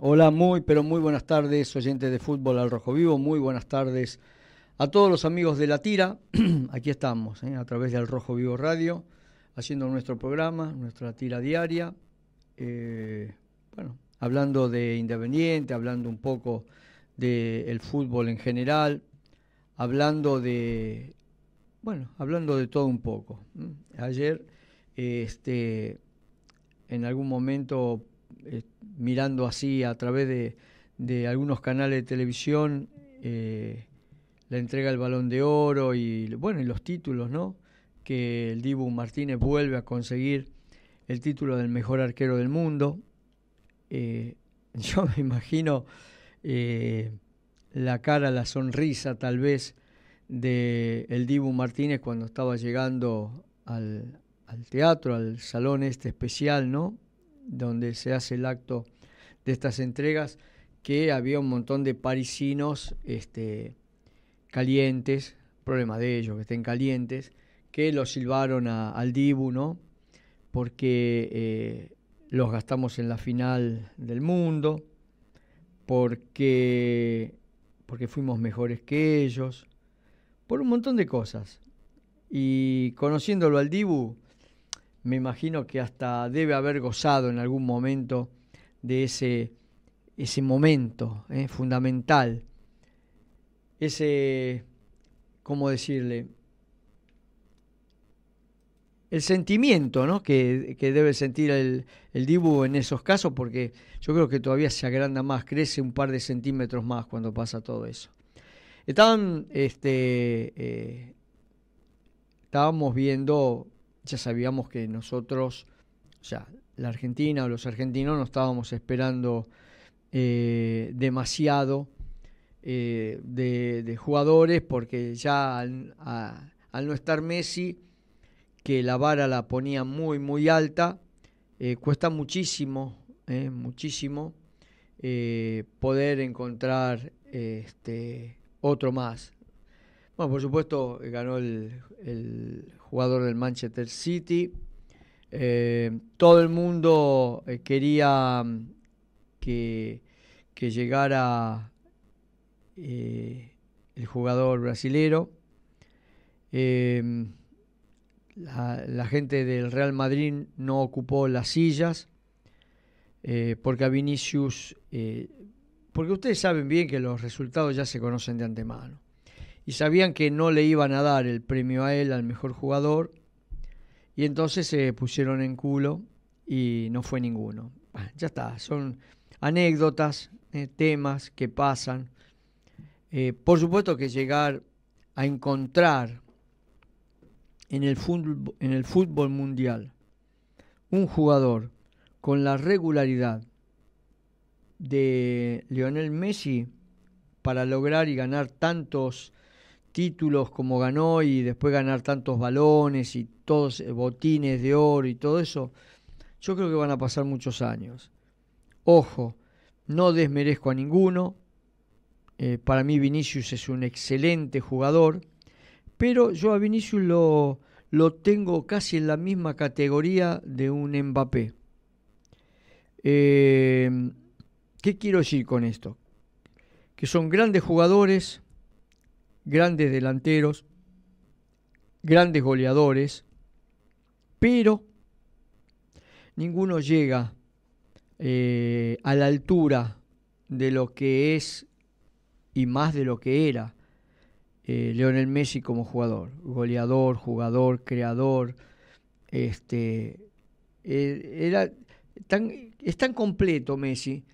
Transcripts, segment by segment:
Hola, muy, pero muy buenas tardes, oyentes de Fútbol al Rojo Vivo. Muy buenas tardes a todos los amigos de La Tira. Aquí estamos, ¿eh? a través de Al Rojo Vivo Radio, haciendo nuestro programa, nuestra tira diaria. Eh, bueno, hablando de Independiente, hablando un poco del fútbol en general, hablando de. Bueno, hablando de todo un poco. Ayer, este, en algún momento. Eh, mirando así a través de, algunos canales de televisión eh, la entrega del balón de oro y bueno los títulos no que el Dibu Martínez vuelve a conseguir el título del mejor arquero del mundo eh, yo me imagino eh, la cara la sonrisa tal vez de el Dibu Martínez cuando estaba llegando al, al teatro al salón este especial no donde se hace el acto de estas entregas, que había un montón de parisinos este, calientes, problema de ellos, que estén calientes, que los silbaron al Dibu, ¿no? Porque eh, los gastamos en la final del mundo, porque, porque fuimos mejores que ellos, por un montón de cosas. Y conociéndolo al Dibu, me imagino que hasta debe haber gozado en algún momento de ese, ese momento eh, fundamental, ese, ¿cómo decirle? El sentimiento ¿no? que, debe sentir el, el, Dibu en esos casos, porque yo creo que todavía se agranda más, crece un par de centímetros más cuando pasa todo eso. este, eh, estábamos viendo ya sabíamos que nosotros, o sea, la Argentina o los argentinos no estábamos esperando eh, demasiado eh, de, jugadores porque ya al, no estar Messi, que la vara la ponía muy, muy alta, eh, cuesta muchísimo, muchísimo poder encontrar este, otro más. Bueno, por supuesto, eh, ganó el, jugador del Manchester City. Eh, todo el mundo eh, quería mm, que, llegara el jugador brasilero. la, la, gente del Real Madrid no ocupó las sillas porque a Vinicius, porque ustedes saben bien que los resultados ya se conocen de antemano y sabían que no le iban a dar el premio a él, al mejor jugador, y entonces se pusieron en culo y no fue ninguno. Ya está, son anécdotas, eh, temas que pasan. Eh, por supuesto que llegar a encontrar en el, fútbol, en el fútbol mundial un jugador con la regularidad de Lionel Messi para lograr y ganar tantos títulos como ganó y después ganar tantos balones y todos eh, botines de oro y todo eso, yo creo que van a pasar muchos años. Ojo, no desmerezco a ninguno. Eh, para mí Vinicius es un excelente jugador, pero yo a Vinicius lo, lo tengo casi en la misma categoría de un Mbappé. Eh, ¿Qué quiero decir con esto? Que son grandes jugadores, grandes delanteros, grandes goleadores, pero ninguno llega eh, a la altura de lo que es y más de lo que era eh, Leonel Messi como jugador, goleador, jugador, creador, este, eh, era tan, es tan completo Messi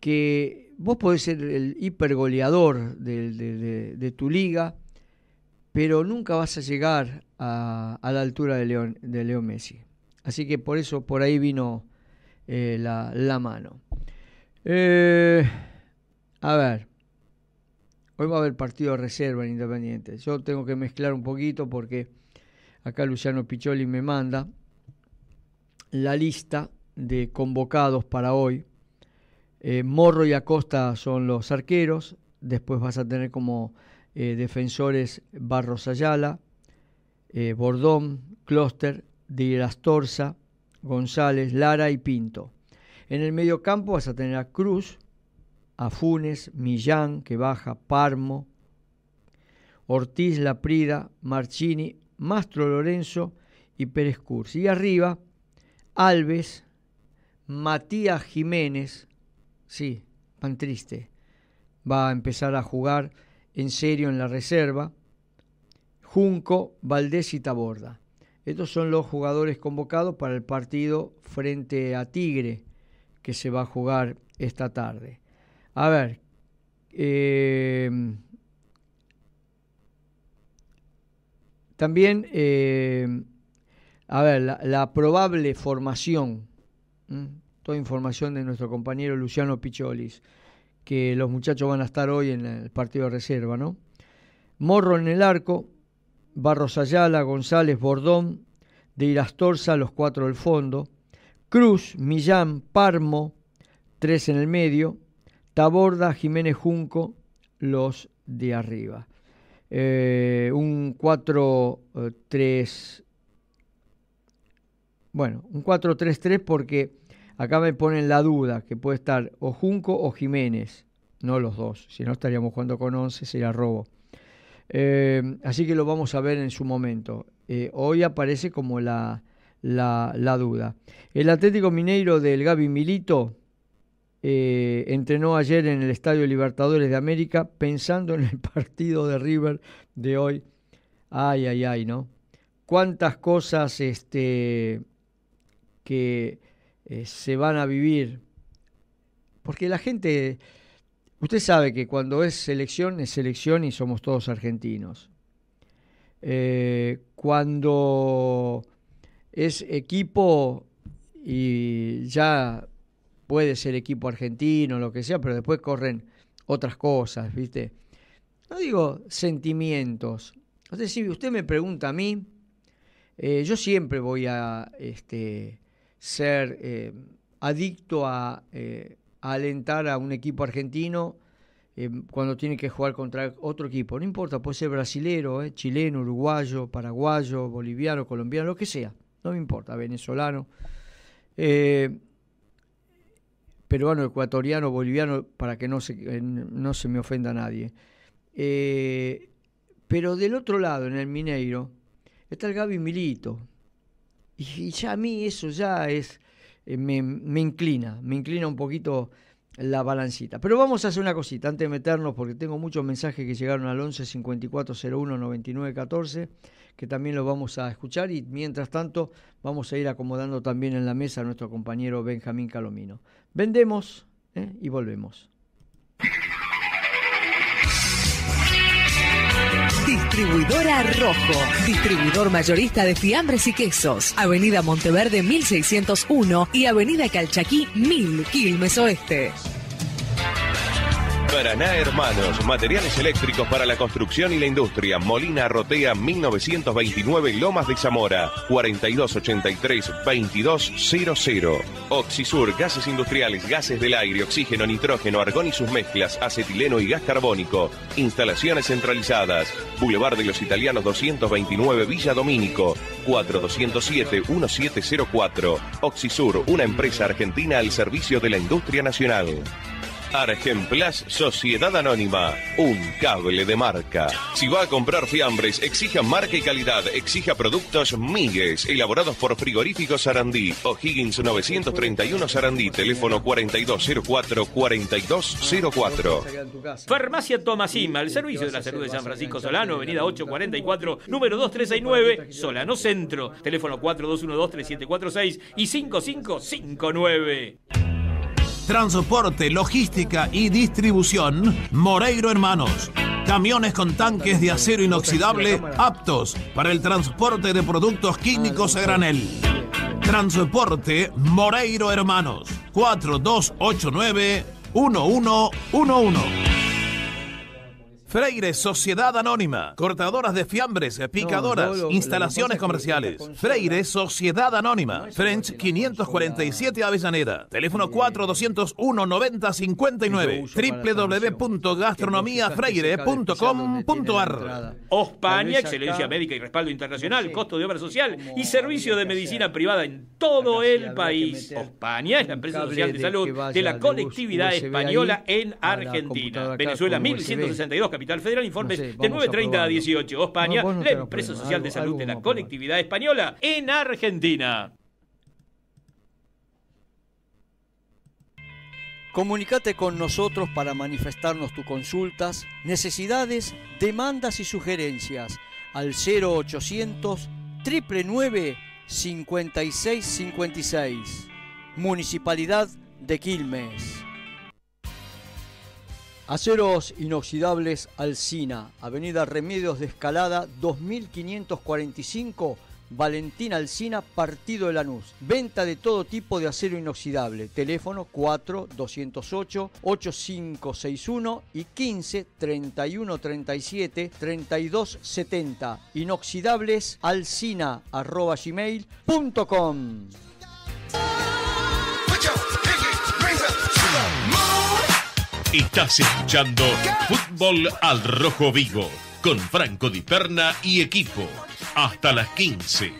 que vos podés ser el hipergoleador de, de, tu liga, pero nunca vas a llegar a, la altura de León, de Leo Messi. Así que por eso, por ahí vino eh, la, mano. Eh, a ver, hoy va a haber partido de reserva en Independiente. Yo tengo que mezclar un poquito porque acá Luciano Picholi me manda la lista de convocados para hoy. Eh, Morro y Acosta son los arqueros. Después vas a tener como eh, defensores Barros Ayala, eh, Bordón, Closter, Díaz Torza, González, Lara y Pinto. En el medio campo vas a tener a Cruz, Afunes, Millán, que baja, Parmo, Ortiz, Laprida, Marchini, Mastro Lorenzo y Pérez Curz. Y arriba, Alves, Matías Jiménez, sí, pan triste. Va a empezar a jugar en serio en la reserva. Junco, Valdés y Taborda. Estos son los jugadores convocados para el partido frente a Tigre que se va a jugar esta tarde. A ver, eh, también, eh, a ver, la, probable formación toda información de nuestro compañero Luciano Picholis, que los muchachos van a estar hoy en el partido de reserva, ¿no? Morro en el arco, Barros Ayala, González, Bordón, de Irastorza, los cuatro del fondo, Cruz, Millán, Parmo, tres en el medio, Taborda, Jiménez Junco, los de arriba. Eh, un 4-3. Eh, bueno, un 4-3-3 porque Acá me ponen la duda que puede estar o Junco o Jiménez. No los dos. Si no estaríamos jugando con 11, sería robo. Eh, así que lo vamos a ver en su momento. Eh, hoy aparece como la, la, duda. El Atlético Mineiro del Gaby Milito eh, entrenó ayer en el Estadio Libertadores de América pensando en el partido de River de hoy. Ay, ay, ay, ¿no? Cuántas cosas este, que eh, se van a vivir. Porque la gente, usted sabe que cuando es selección, es selección y somos todos argentinos. Eh, cuando es equipo y ya puede ser equipo argentino, lo que sea, pero después corren otras cosas, ¿viste? No digo sentimientos. sé si usted me pregunta a mí, eh, yo siempre voy a este, ser eh, adicto eh, a, alentar a un equipo argentino eh, cuando tiene que jugar contra otro equipo. No importa, puede ser brasilero, chileno, uruguayo, paraguayo, boliviano, colombiano, lo que sea. No me importa, venezolano. peruano, ecuatoriano, boliviano, para que no se, no se me ofenda nadie. pero del otro lado, en el Mineiro, está el Gaby Milito, y, ya a mí eso ya es, eh, me, inclina, me inclina un poquito la balancita. Pero vamos a hacer una cosita antes de meternos, porque tengo muchos mensajes que llegaron al 11 5401 99 que también los vamos a escuchar y mientras tanto vamos a ir acomodando también en la mesa a nuestro compañero Benjamín Calomino. Vendemos ¿eh? y volvemos. Distribuidora Rojo, distribuidor mayorista de fiambres y quesos. Avenida Monteverde 1601 y Avenida Calchaquí 1000, Quilmes Oeste. Paraná Hermanos, materiales eléctricos para la construcción y la industria. Molina Rotea 1929 Lomas de Zamora, 4283-2200. Oxisur, gases industriales, gases del aire, oxígeno, nitrógeno, argón y sus mezclas, acetileno y gas carbónico. Instalaciones centralizadas. Boulevard de los Italianos 229 Villa Domínico, 4207-1704. Oxisur, una empresa argentina al servicio de la industria nacional. Argenplas Sociedad Anónima, un cable de marca. Si va a comprar fiambres, exija marca y calidad, exija productos Migues, elaborados por Frigorífico Sarandí, Higgins 931 Sarandí, teléfono 4204-4204. Farmacia Tomasima, el servicio de la salud de San Francisco Solano, avenida 844, número 2369, Solano Centro, teléfono 4212-3746 y 5559 transporte, logística y distribución, Moreiro Hermanos. Camiones con tanques de acero inoxidable aptos para el transporte de productos químicos a granel. Transporte Moreiro Hermanos 4289 1111. Freire, Sociedad Anónima, cortadoras de fiambres, picadoras, instalaciones comerciales. Freire, Sociedad Anónima, French 547 Avellaneda, teléfono 4201-9059, www.gastronomiafreire.com.ar. Ospaña, excelencia médica y respaldo internacional, costo de obra social y servicio de medicina privada en todo el país. Ospaña es la empresa social de salud de la colectividad española en Argentina. Venezuela, 1162 Capital Federal. informe de 9.30 a, 18. España, la empresa social de salud de la conectividad española en Argentina. Comunicate con nosotros para manifestarnos tus consultas, necesidades, demandas y sugerencias al 0800 999 5656. Municipalidad de Quilmes. Aceros inoxidables Alcina, Avenida Remedios de Escalada 2545, Valentín Alcina, Partido de Lanús. Venta de todo tipo de acero inoxidable. Teléfono 4 208 8561 y 15 31 37 32 70. Inoxidables Alcina arroba gmail.com. Estás escuchando Fútbol al Rojo Vivo, con Franco Di Perna y equipo. Hasta las 15.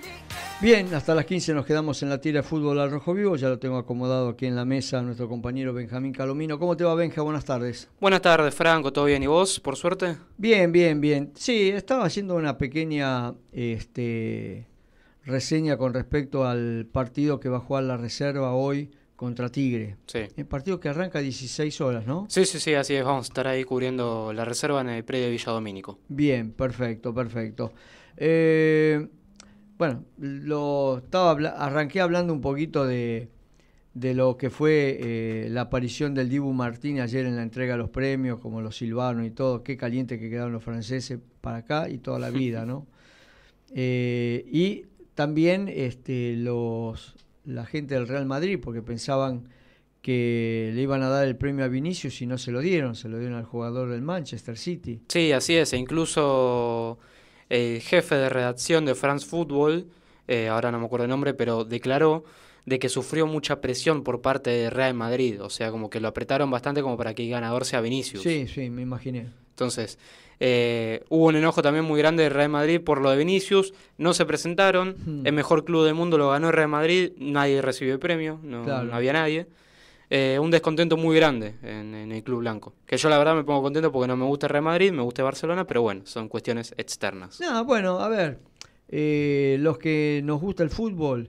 Bien, hasta las 15 nos quedamos en la tira Fútbol al Rojo Vivo. Ya lo tengo acomodado aquí en la mesa nuestro compañero Benjamín Calomino. ¿Cómo te va, Benja? Buenas tardes. Buenas tardes, Franco. ¿Todo bien? ¿Y vos, por suerte? Bien, bien, bien. Sí, estaba haciendo una pequeña este, reseña con respecto al partido que va a jugar la reserva hoy contra Tigre. Sí. El partido que arranca 16 horas, ¿no? Sí, sí, sí, así es. Vamos a estar ahí cubriendo la reserva en el predio de Villa Domínico. Bien, perfecto, perfecto. Eh, bueno, lo estaba arranqué hablando un poquito de, de lo que fue eh, la aparición del Dibu Martín ayer en la entrega de los premios, como los silvanos y todo, qué caliente que quedaron los franceses para acá y toda la vida, ¿no? Eh, y también este, los la gente del Real Madrid porque pensaban que le iban a dar el premio a Vinicius y no se lo dieron, se lo dieron al jugador del Manchester City. Sí, así es, e incluso el eh, jefe de redacción de France Football, eh, ahora no me acuerdo el nombre, pero declaró de que sufrió mucha presión por parte del Real Madrid, o sea, como que lo apretaron bastante como para que el ganador sea Vinicius. Sí, sí, me imaginé. Entonces, eh, hubo un enojo también muy grande de Real Madrid por lo de Vinicius. No se presentaron. Hmm. El mejor club del mundo lo ganó Real Madrid. Nadie recibió el premio. No, había nadie. Eh, un descontento muy grande en, el club blanco. Que yo la verdad me pongo contento porque no me gusta Real Madrid, me gusta Barcelona, pero bueno, son cuestiones externas. No, bueno, a ver, eh, los que nos gusta el fútbol,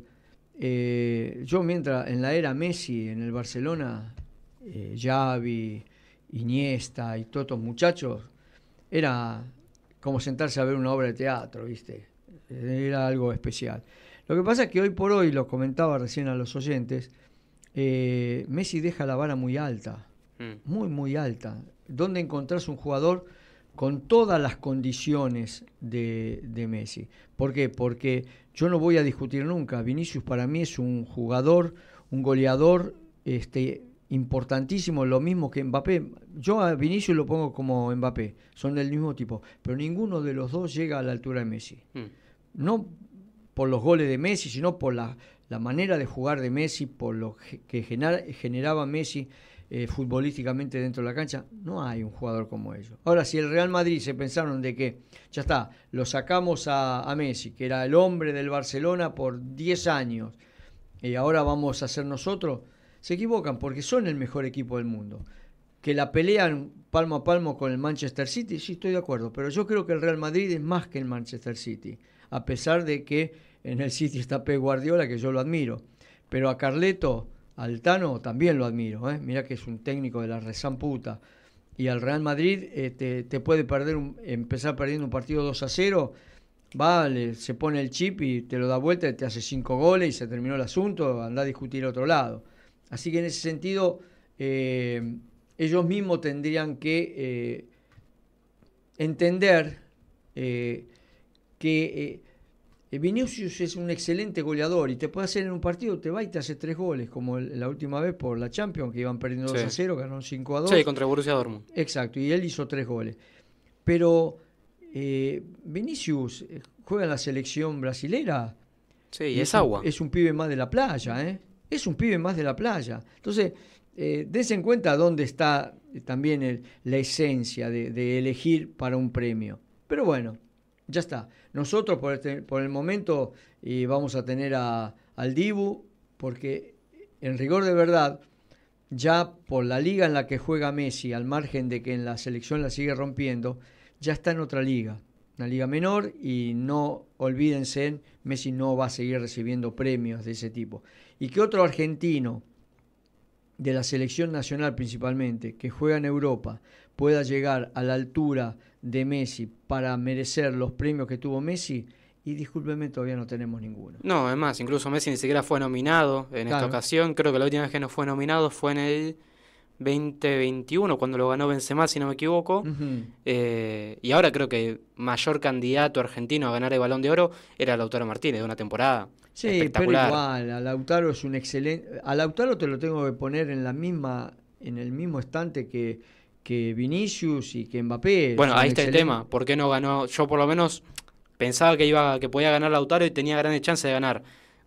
yo mientras en la era Messi, en el Barcelona, Xavi, Iniesta y todos estos muchachos, era como sentarse a ver una obra de teatro, ¿viste? Era algo especial. Lo que pasa es que hoy por hoy, lo comentaba recién a los oyentes, eh, Messi deja la vara muy alta, mm. muy, muy alta. ¿Dónde encontrás un jugador con todas las condiciones de, de, Messi. ¿Por qué? Porque yo no voy a discutir nunca. Vinicius para mí es un jugador, un goleador este, importantísimo, lo mismo que Mbappé. Yo a Vinicius lo pongo como Mbappé, son del mismo tipo, pero ninguno de los dos llega a la altura de Messi. Mm. No por los goles de Messi, sino por la, manera de jugar de Messi, por lo que generaba Messi eh, futbolísticamente dentro de la cancha. No hay un jugador como ellos. Ahora, si el Real Madrid se pensaron de que, ya está, lo sacamos a, a Messi, que era el hombre del Barcelona por 10 años, y ahora vamos a ser nosotros, se equivocan porque son el mejor equipo del mundo. Que la pelean palmo a palmo con el Manchester City, sí estoy de acuerdo, pero yo creo que el Real Madrid es más que el Manchester City, a pesar de que en el City está Pep Guardiola, que yo lo admiro. Pero a Carleto, Altano Tano, también lo admiro. ¿eh? mira que es un técnico de la puta Y al Real Madrid eh, te, puede perder empezar perdiendo un partido 2 a 0 vale, se pone el chip y te lo da vuelta, te hace cinco goles y se terminó el asunto, anda a discutir a otro lado. Así que en ese sentido, eh, ellos mismos tendrían que eh, entender eh, que Vinicius es un excelente goleador y te puede hacer en un partido, te va y te hace tres goles, como la última vez por la Champions, que iban perdiendo 2 a 0, ganaron 5 a 2. Sí, contra Borussia Dortmund. Exacto, y él hizo tres goles. Pero Vinicius juega en la selección brasilera. Sí, y es, agua. es un pibe más de la playa, ¿eh? es un pibe más de la playa. Entonces, eh, des en cuenta dónde está eh, también la esencia de, elegir para un premio. Pero bueno, ya está. Nosotros por este, el, momento eh, vamos a tener al Dibu, porque en rigor de verdad, ya por la liga en la que juega Messi, al margen de que en la selección la sigue rompiendo, ya está en otra liga una liga menor y no olvídense, Messi no va a seguir recibiendo premios de ese tipo. Y que otro argentino de la selección nacional principalmente, que juega en Europa, pueda llegar a la altura de Messi para merecer los premios que tuvo Messi, y discúlpeme, todavía no tenemos ninguno. No, además, incluso Messi ni siquiera fue nominado en esta ocasión. Creo que la última vez que no fue nominado fue en el 2021, cuando lo ganó Benzema, si no me equivoco. Eh, y ahora creo que mayor candidato argentino a ganar el Balón de Oro era Lautaro Martínez, de una temporada sí, espectacular. Pero igual, a Lautaro es un excelente... A Lautaro te lo tengo que poner en la misma en el mismo estante que, que Vinicius y que Mbappé. Bueno, ahí está el tema. ¿Por qué no ganó? Yo por lo menos pensaba que, iba, que podía ganar Lautaro y tenía grandes chances de ganar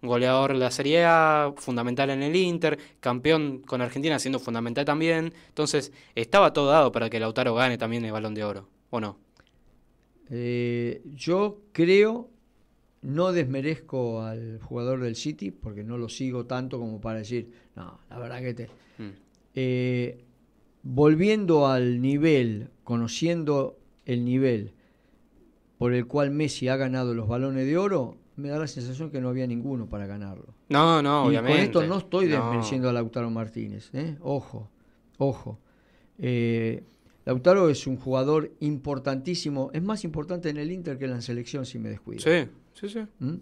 goleador de la Serie A, fundamental en el Inter, campeón con Argentina siendo fundamental también. Entonces, estaba todo dado para que Lautaro gane también el balón de oro, ¿o no? Eh, yo creo, no desmerezco al jugador del City, porque no lo sigo tanto como para decir, no, la verdad que te... Mm. Eh, volviendo al nivel, conociendo el nivel por el cual Messi ha ganado los balones de oro, me da la sensación que no había ninguno para ganarlo. No, no, y Con esto no estoy a Lautaro Martínez, ¿eh? ojo, ojo. Eh, Lautaro es un jugador importantísimo, es más importante en el Inter que en la selección, si me descuido. Sí, sí, sí. ¿Mm?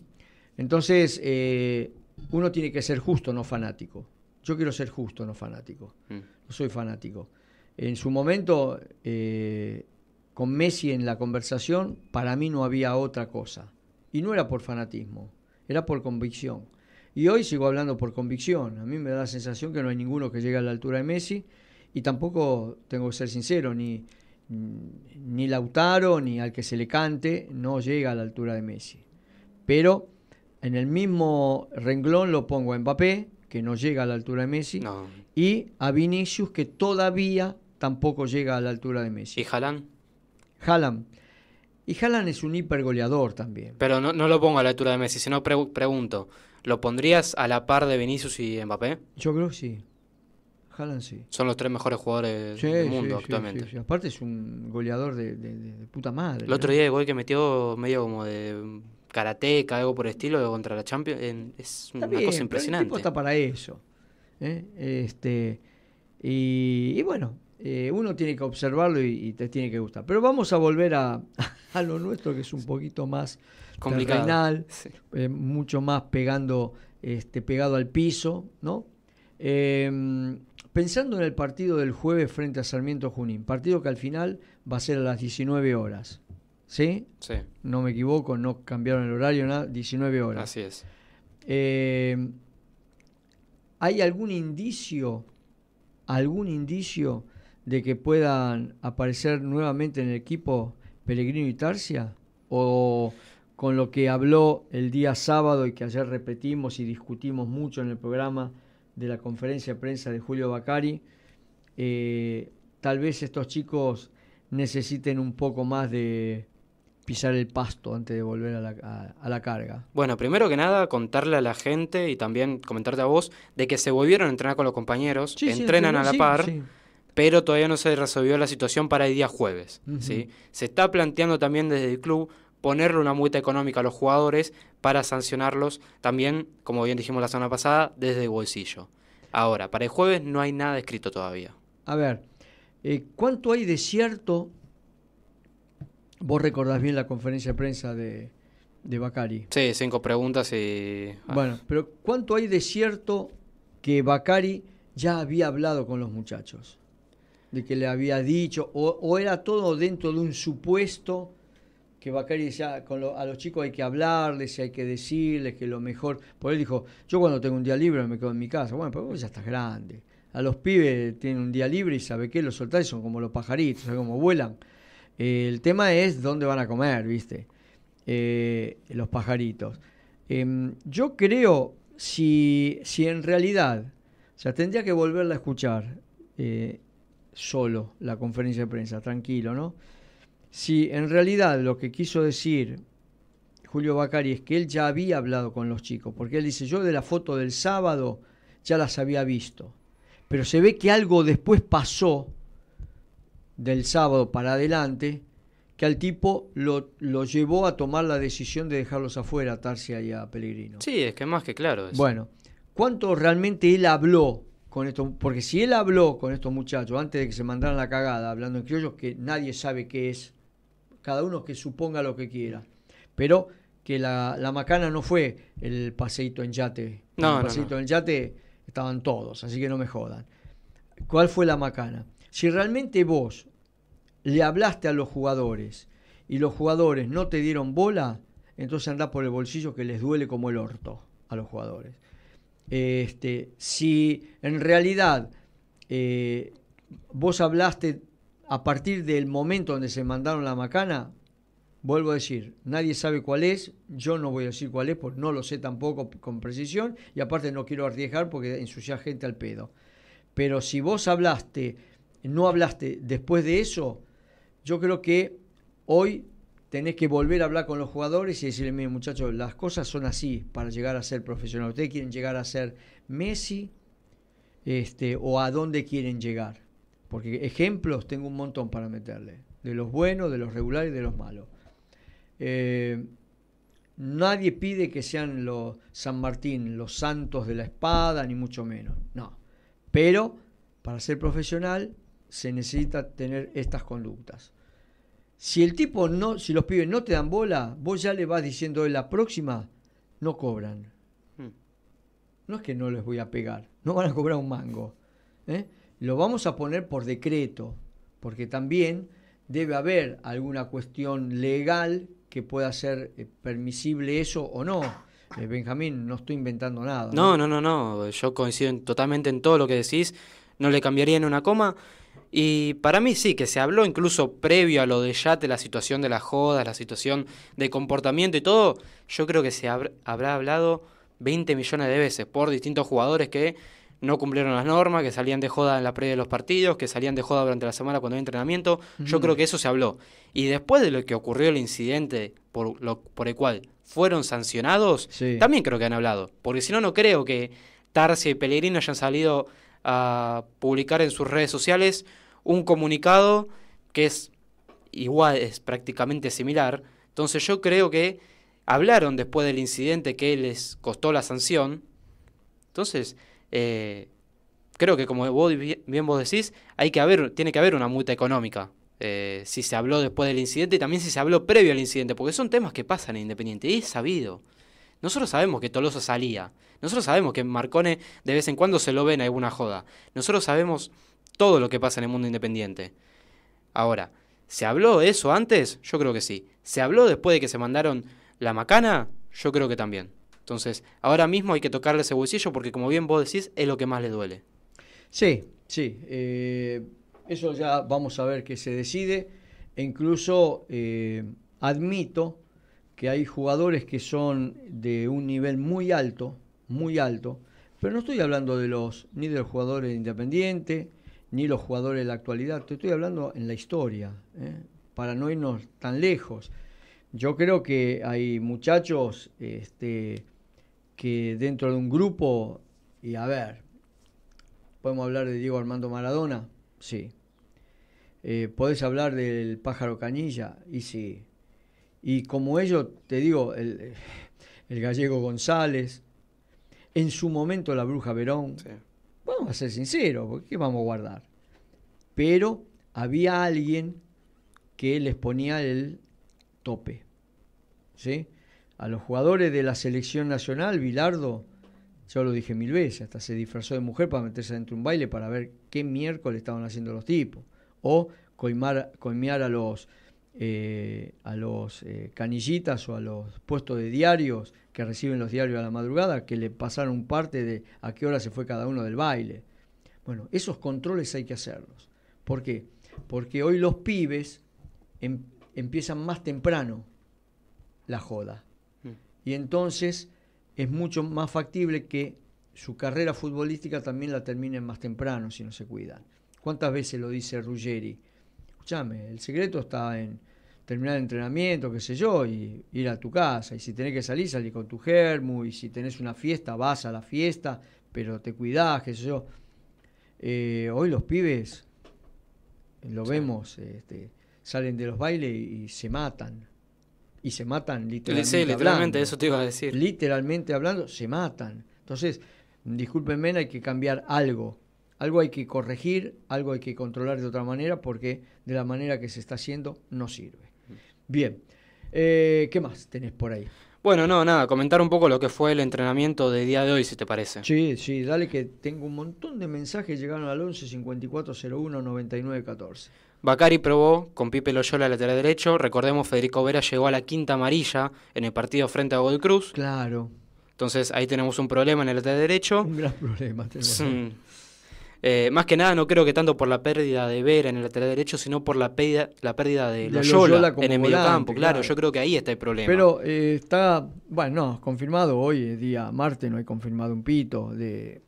Entonces, eh, uno tiene que ser justo, no fanático. Yo quiero ser justo, no fanático. Mm. No soy fanático. En su momento, con Messi en la conversación, para mí no había otra cosa. Y no era por fanatismo, era por convicción. Y hoy sigo hablando por convicción. A mí me da la sensación que no hay ninguno que llegue a la altura de Messi. Y tampoco, tengo que ser sincero, ni, ni Lautaro, ni al que se le cante, no llega a la altura de Messi. Pero en el mismo renglón lo pongo a Mbappé, que no llega a la altura de Messi, y a Vinicius, que todavía tampoco llega a la altura de Messi. ¿Y Jalan? Jalan. Y Haaland es un hipergoleador también. Pero no, lo pongo a la altura de Messi, sino no pregunto, ¿lo pondrías a la par de Vinicius y Mbappé? Yo creo que sí. Haaland sí. Son los tres mejores jugadores del mundo actualmente. Aparte es un goleador de, puta madre. El otro día de gol que metió medio como de karateca, algo por el estilo, contra la Champions, es una cosa impresionante. el tipo está para eso. ¿eh? Este, y, bueno, eh, uno tiene que observarlo y, te tiene que gustar. Pero vamos a volver a, a lo nuestro, que es un poquito más Complicado. Eh, mucho más pegando, este, pegado al piso, ¿no? Em, pensando en el partido del jueves frente a Sarmiento Junín, partido que al final va a ser a las 19 horas. ¿Sí? Sí. No me equivoco, no cambiaron el horario, nada, 19 horas. Así es. Em, ¿Hay algún indicio, algún indicio de que puedan aparecer nuevamente en el equipo ¿Peregrino y Tarsia? ¿O con lo que habló el día sábado y que ayer repetimos y discutimos mucho en el programa de la conferencia de prensa de Julio Bacari, eh, tal vez estos chicos necesiten un poco más de pisar el pasto antes de volver a la, carga. Bueno, primero que nada, contarle a la gente y también comentarte a vos de que se volvieron a entrenar con los compañeros, entrenan a la par pero todavía no se resolvió la situación para el día jueves. Se está planteando también desde el club ponerle una multa económica a los jugadores para sancionarlos también, como bien dijimos la semana pasada, desde el bolsillo. Ahora, para el jueves no hay nada escrito todavía. A ver, eh, ¿cuánto hay de cierto? Vos recordás bien la conferencia de prensa de, de Bacari. Sí, cinco preguntas y... Ah. Bueno, pero ¿cuánto hay de cierto que Bacari ya había hablado con los muchachos? de que le había dicho, o, era todo dentro de un supuesto que Bacari decía, con a los chicos hay que hablarles, hay que decirles que lo mejor, por él dijo, yo cuando tengo un día libre me quedo en mi casa, bueno, pero vos ya estás grande, a los pibes tienen un día libre y sabe qué, los soltáis son como los pajaritos, como vuelan. Eh, el tema es dónde van a comer, viste, eh, los pajaritos. Em, yo creo, si, si en realidad, o sea, tendría que volverla a escuchar eh, solo la conferencia de prensa, tranquilo, ¿no? Si en realidad lo que quiso decir Julio Bacari es que él ya había hablado con los chicos, porque él dice, yo de la foto del sábado ya las había visto, pero se ve que algo después pasó del sábado para adelante, que al tipo lo, llevó a tomar la decisión de dejarlos afuera Tarcia Tarsia y a Pellegrino. Sí, es que más que claro. Bueno, ¿cuánto realmente él habló porque si él habló con estos muchachos antes de que se mandaran la cagada, hablando en criollos, que nadie sabe qué es, cada uno que suponga lo que quiera, pero que la, macana no fue el paseito en yate, no, el paseito en yate estaban todos, así que no me jodan. ¿Cuál fue la macana? Si realmente vos le hablaste a los jugadores y los jugadores no te dieron bola, entonces andás por el bolsillo que les duele como el orto a los jugadores. Este, si en realidad eh, vos hablaste a partir del momento donde se mandaron la macana, vuelvo a decir, nadie sabe cuál es, yo no voy a decir cuál es, porque no lo sé tampoco con precisión, y aparte no quiero arriesgar porque ensucia gente al pedo. Pero si vos hablaste, no hablaste después de eso, yo creo que hoy tenés que volver a hablar con los jugadores y decirle, mire muchachos, las cosas son así para llegar a ser profesional. Ustedes quieren llegar a ser Messi este, o a dónde quieren llegar. Porque ejemplos tengo un montón para meterle, de los buenos, de los regulares y de los malos. Eh, nadie pide que sean los San Martín, los santos de la espada, ni mucho menos. No. Pero para ser profesional se necesita tener estas conductas. Si el tipo no, si los pibes no te dan bola, vos ya le vas diciendo en la próxima, no cobran. Hmm. No es que no les voy a pegar, no van a cobrar un mango. ¿eh? Lo vamos a poner por decreto, porque también debe haber alguna cuestión legal que pueda ser eh, permisible eso o no. Eh, Benjamín, no estoy inventando nada. No, no, no, no, Yo coincido totalmente en todo lo que decís. No le cambiaría en una coma. Y para mí sí, que se habló incluso previo a lo de Yate, la situación de las jodas, la situación de comportamiento y todo, yo creo que se habrá hablado 20 millones de veces por distintos jugadores que no cumplieron las normas, que salían de joda en la previa de los partidos, que salían de joda durante la semana cuando había entrenamiento. Yo mm. creo que eso se habló. Y después de lo que ocurrió el incidente por, lo, por el cual fueron sancionados, también creo que han hablado. Porque si no, no creo que Tarcia y Pellegrino hayan salido a publicar en sus redes sociales un comunicado que es igual, es prácticamente similar. Entonces yo creo que hablaron después del incidente que les costó la sanción. Entonces, eh, creo que como vos, bien vos decís, hay que haber, tiene que haber una multa económica. Eh, si se habló después del incidente y también si se habló previo al incidente, porque son temas que pasan en Independiente y es sabido. Nosotros sabemos que Tolosa salía. Nosotros sabemos que Marcone de vez en cuando se lo ve en alguna joda. Nosotros sabemos todo lo que pasa en el mundo independiente. Ahora, ¿se habló eso antes? Yo creo que sí. ¿Se habló después de que se mandaron la macana? Yo creo que también. Entonces, ahora mismo hay que tocarle ese bolsillo porque como bien vos decís, es lo que más le duele. Sí, sí. Eh, eso ya vamos a ver qué se decide. E incluso eh, admito que hay jugadores que son de un nivel muy alto, muy alto, pero no estoy hablando de los ni de los jugadores independientes, ni los jugadores de la actualidad, te estoy hablando en la historia, ¿eh? para no irnos tan lejos. Yo creo que hay muchachos este, que dentro de un grupo, y a ver, podemos hablar de Diego Armando Maradona, sí. Eh, ¿Podés hablar del pájaro canilla? Y sí. Y como ellos, te digo, el, gallego González, en su momento la bruja Verón, vamos a ser sinceros, porque ¿qué vamos a guardar? Pero había alguien que les ponía el tope. ¿sí? A los jugadores de la selección nacional, Vilardo, yo lo dije mil veces, hasta se disfrazó de mujer para meterse dentro de un baile para ver qué miércoles estaban haciendo los tipos. O coimar, coimear a los, eh, a los eh, canillitas o a los puestos de diarios que reciben los diarios a la madrugada, que le pasaron parte de a qué hora se fue cada uno del baile. Bueno, esos controles hay que hacerlos. ¿Por qué? Porque hoy los pibes em, empiezan más temprano la joda. Mm. Y entonces es mucho más factible que su carrera futbolística también la terminen más temprano si no se cuidan. ¿Cuántas veces lo dice Ruggeri? el secreto está en terminar el entrenamiento, qué sé yo, y ir a tu casa. Y si tenés que salir, salir con tu germu, y si tenés una fiesta, vas a la fiesta, pero te cuidás, qué sé yo. Eh, hoy los pibes, lo vemos, este, salen de los bailes y, se matan. Y se matan literalmente. literalmente, eso te iba a decir. Literalmente hablando, se matan. Entonces, discúlpenme, hay que cambiar algo algo hay que corregir, algo hay que controlar de otra manera porque de la manera que se está haciendo no sirve. Bien, eh, ¿qué más tenés por ahí? Bueno, no, nada, comentar un poco lo que fue el entrenamiento de día de hoy, si te parece. Sí, sí, dale que tengo un montón de mensajes llegaron al 11 54 01 99 14. Bacari probó con Pipe Loyola lateral derecho. Recordemos, Federico Vera llegó a la quinta amarilla en el partido frente a Godoy Cruz. Claro. Entonces ahí tenemos un problema en el lateral derecho. Un gran problema. Tenemos. Eh, más que nada, no creo que tanto por la pérdida de Vera en el lateral derecho, sino por la pérdida, la pérdida de, Loyola, en el mediocampo. Claro, yo creo que ahí está el problema. Pero eh, está, bueno, no, confirmado hoy, eh, día martes, no hay confirmado un pito. de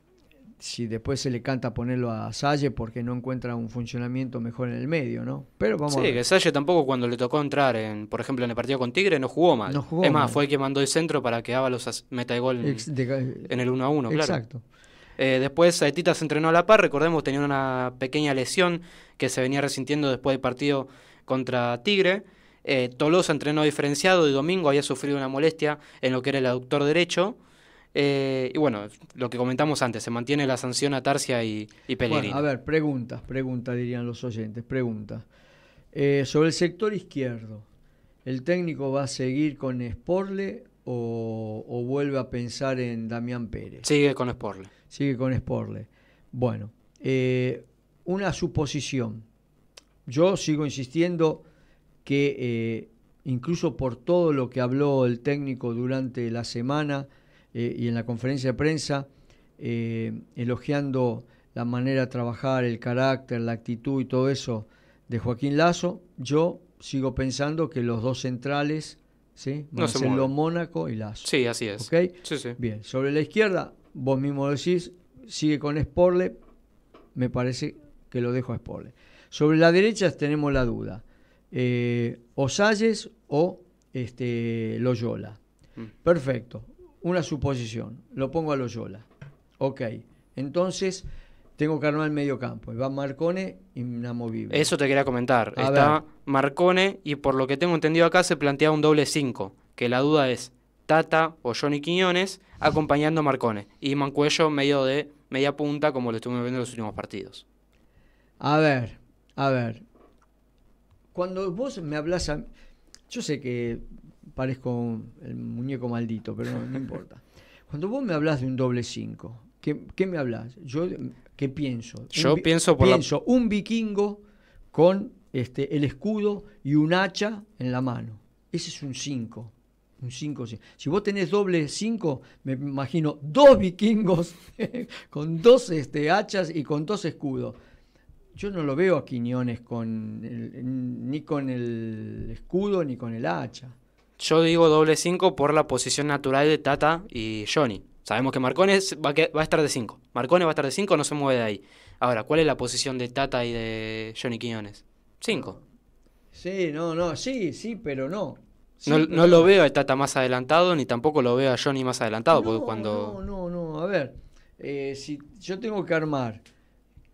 Si después se le canta ponerlo a Salle porque no encuentra un funcionamiento mejor en el medio, ¿no? Pero vamos Sí, que Salle tampoco cuando le tocó entrar, por ejemplo, en el partido con Tigre, no jugó mal. es más, fue el que mandó el centro para que los meta el gol en, el 1 a 1, claro. Exacto. Eh, después Aetita se entrenó a la par, recordemos, tenía una pequeña lesión que se venía resintiendo después del partido contra Tigre. Eh, Tolosa entrenó diferenciado y Domingo había sufrido una molestia en lo que era el aductor derecho. Eh, y bueno, lo que comentamos antes, se mantiene la sanción a Tarsia y, y a ver, preguntas, preguntas dirían los oyentes, preguntas. Eh, sobre el sector izquierdo, ¿el técnico va a seguir con Sporle o, o vuelve a pensar en Damián Pérez? Sigue con Sporle sigue con Sporle. Bueno, eh, una suposición. Yo sigo insistiendo que eh, incluso por todo lo que habló el técnico durante la semana eh, y en la conferencia de prensa, elogiando la manera de trabajar, el carácter, la actitud y todo eso de Joaquín Lazo, yo sigo pensando que los dos centrales, ¿sí? Marcelo Mónaco y Lazo. Sí, así es. Bien, sobre la izquierda, vos mismo decís, sigue con Sporle, me parece que lo dejo a Sporle. Sobre la derecha tenemos la duda, eh, o Salles o este, Loyola. Mm. Perfecto, una suposición, lo pongo a Loyola. Ok, entonces tengo que armar medio campo. Y va Marcone inamovible. Eso te quería comentar. Está Marcone y por lo que tengo entendido acá se plantea un doble 5, que la duda es Tata o Johnny Quiñones acompañando a Marcone. Y Mancuello medio de media punta, como lo estuvimos viendo en los últimos partidos. A ver, a ver. Cuando vos me hablas Yo sé que parezco el muñeco maldito, pero no, importa. Cuando vos me hablas de un doble 5, ¿qué, me hablas? Yo, ¿qué pienso? Yo pienso por Pienso un vikingo con este, el escudo y un hacha en la mano. Ese es un 5. Un 5, Si vos tenés doble 5, me imagino dos vikingos con dos este, hachas y con dos escudos. Yo no lo veo a Quiñones con ni con el escudo ni con el hacha. Yo digo doble 5 por la posición natural de Tata y Johnny. Sabemos que Marcones va, va a estar de 5. Marcones va a estar de 5, no se mueve de ahí. Ahora, ¿cuál es la posición de Tata y de Johnny Quiñones? 5. Sí, no, no, sí, sí, pero no no, lo veo a Tata más adelantado, ni tampoco lo veo a Johnny más adelantado. No, cuando... no, no, no. A ver, eh, si yo tengo que armar,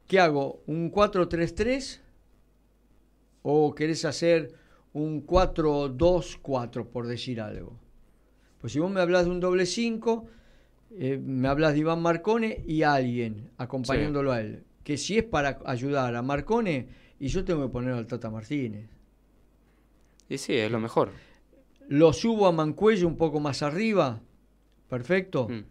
¿qué hago? ¿Un 4-3-3? ¿O querés hacer un 4-2-4, por decir algo? Pues si vos me hablas de un doble 5, eh, me hablas de Iván Marcone y alguien acompañándolo a él. Que si es para ayudar a Marcone, y yo tengo que poner al Tata Martínez. Y sí, es lo mejor lo subo a Mancuello un poco más arriba, perfecto. Mm.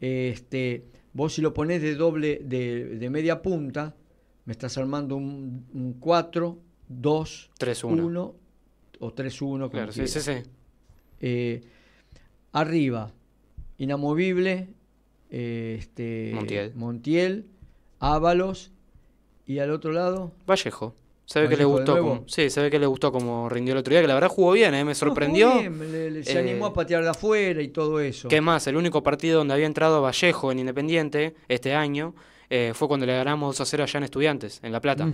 Este, vos si lo pones de doble, de, media punta, me estás armando un 4, 2, 3, 1 o 3-1. Claro, sí, sí, eh, arriba, inamovible, eh, este, Montiel. Montiel, Ábalos y al otro lado... Vallejo sabe que le gustó. Como, sí, sabe ve que le gustó como rindió el otro día, que la verdad jugó bien, eh, me ah, sorprendió. se animó a eh, patear de afuera y todo eso. ¿Qué más? El único partido donde había entrado Vallejo en Independiente este año eh, fue cuando le ganamos 2 a 0 allá en Estudiantes, en La Plata.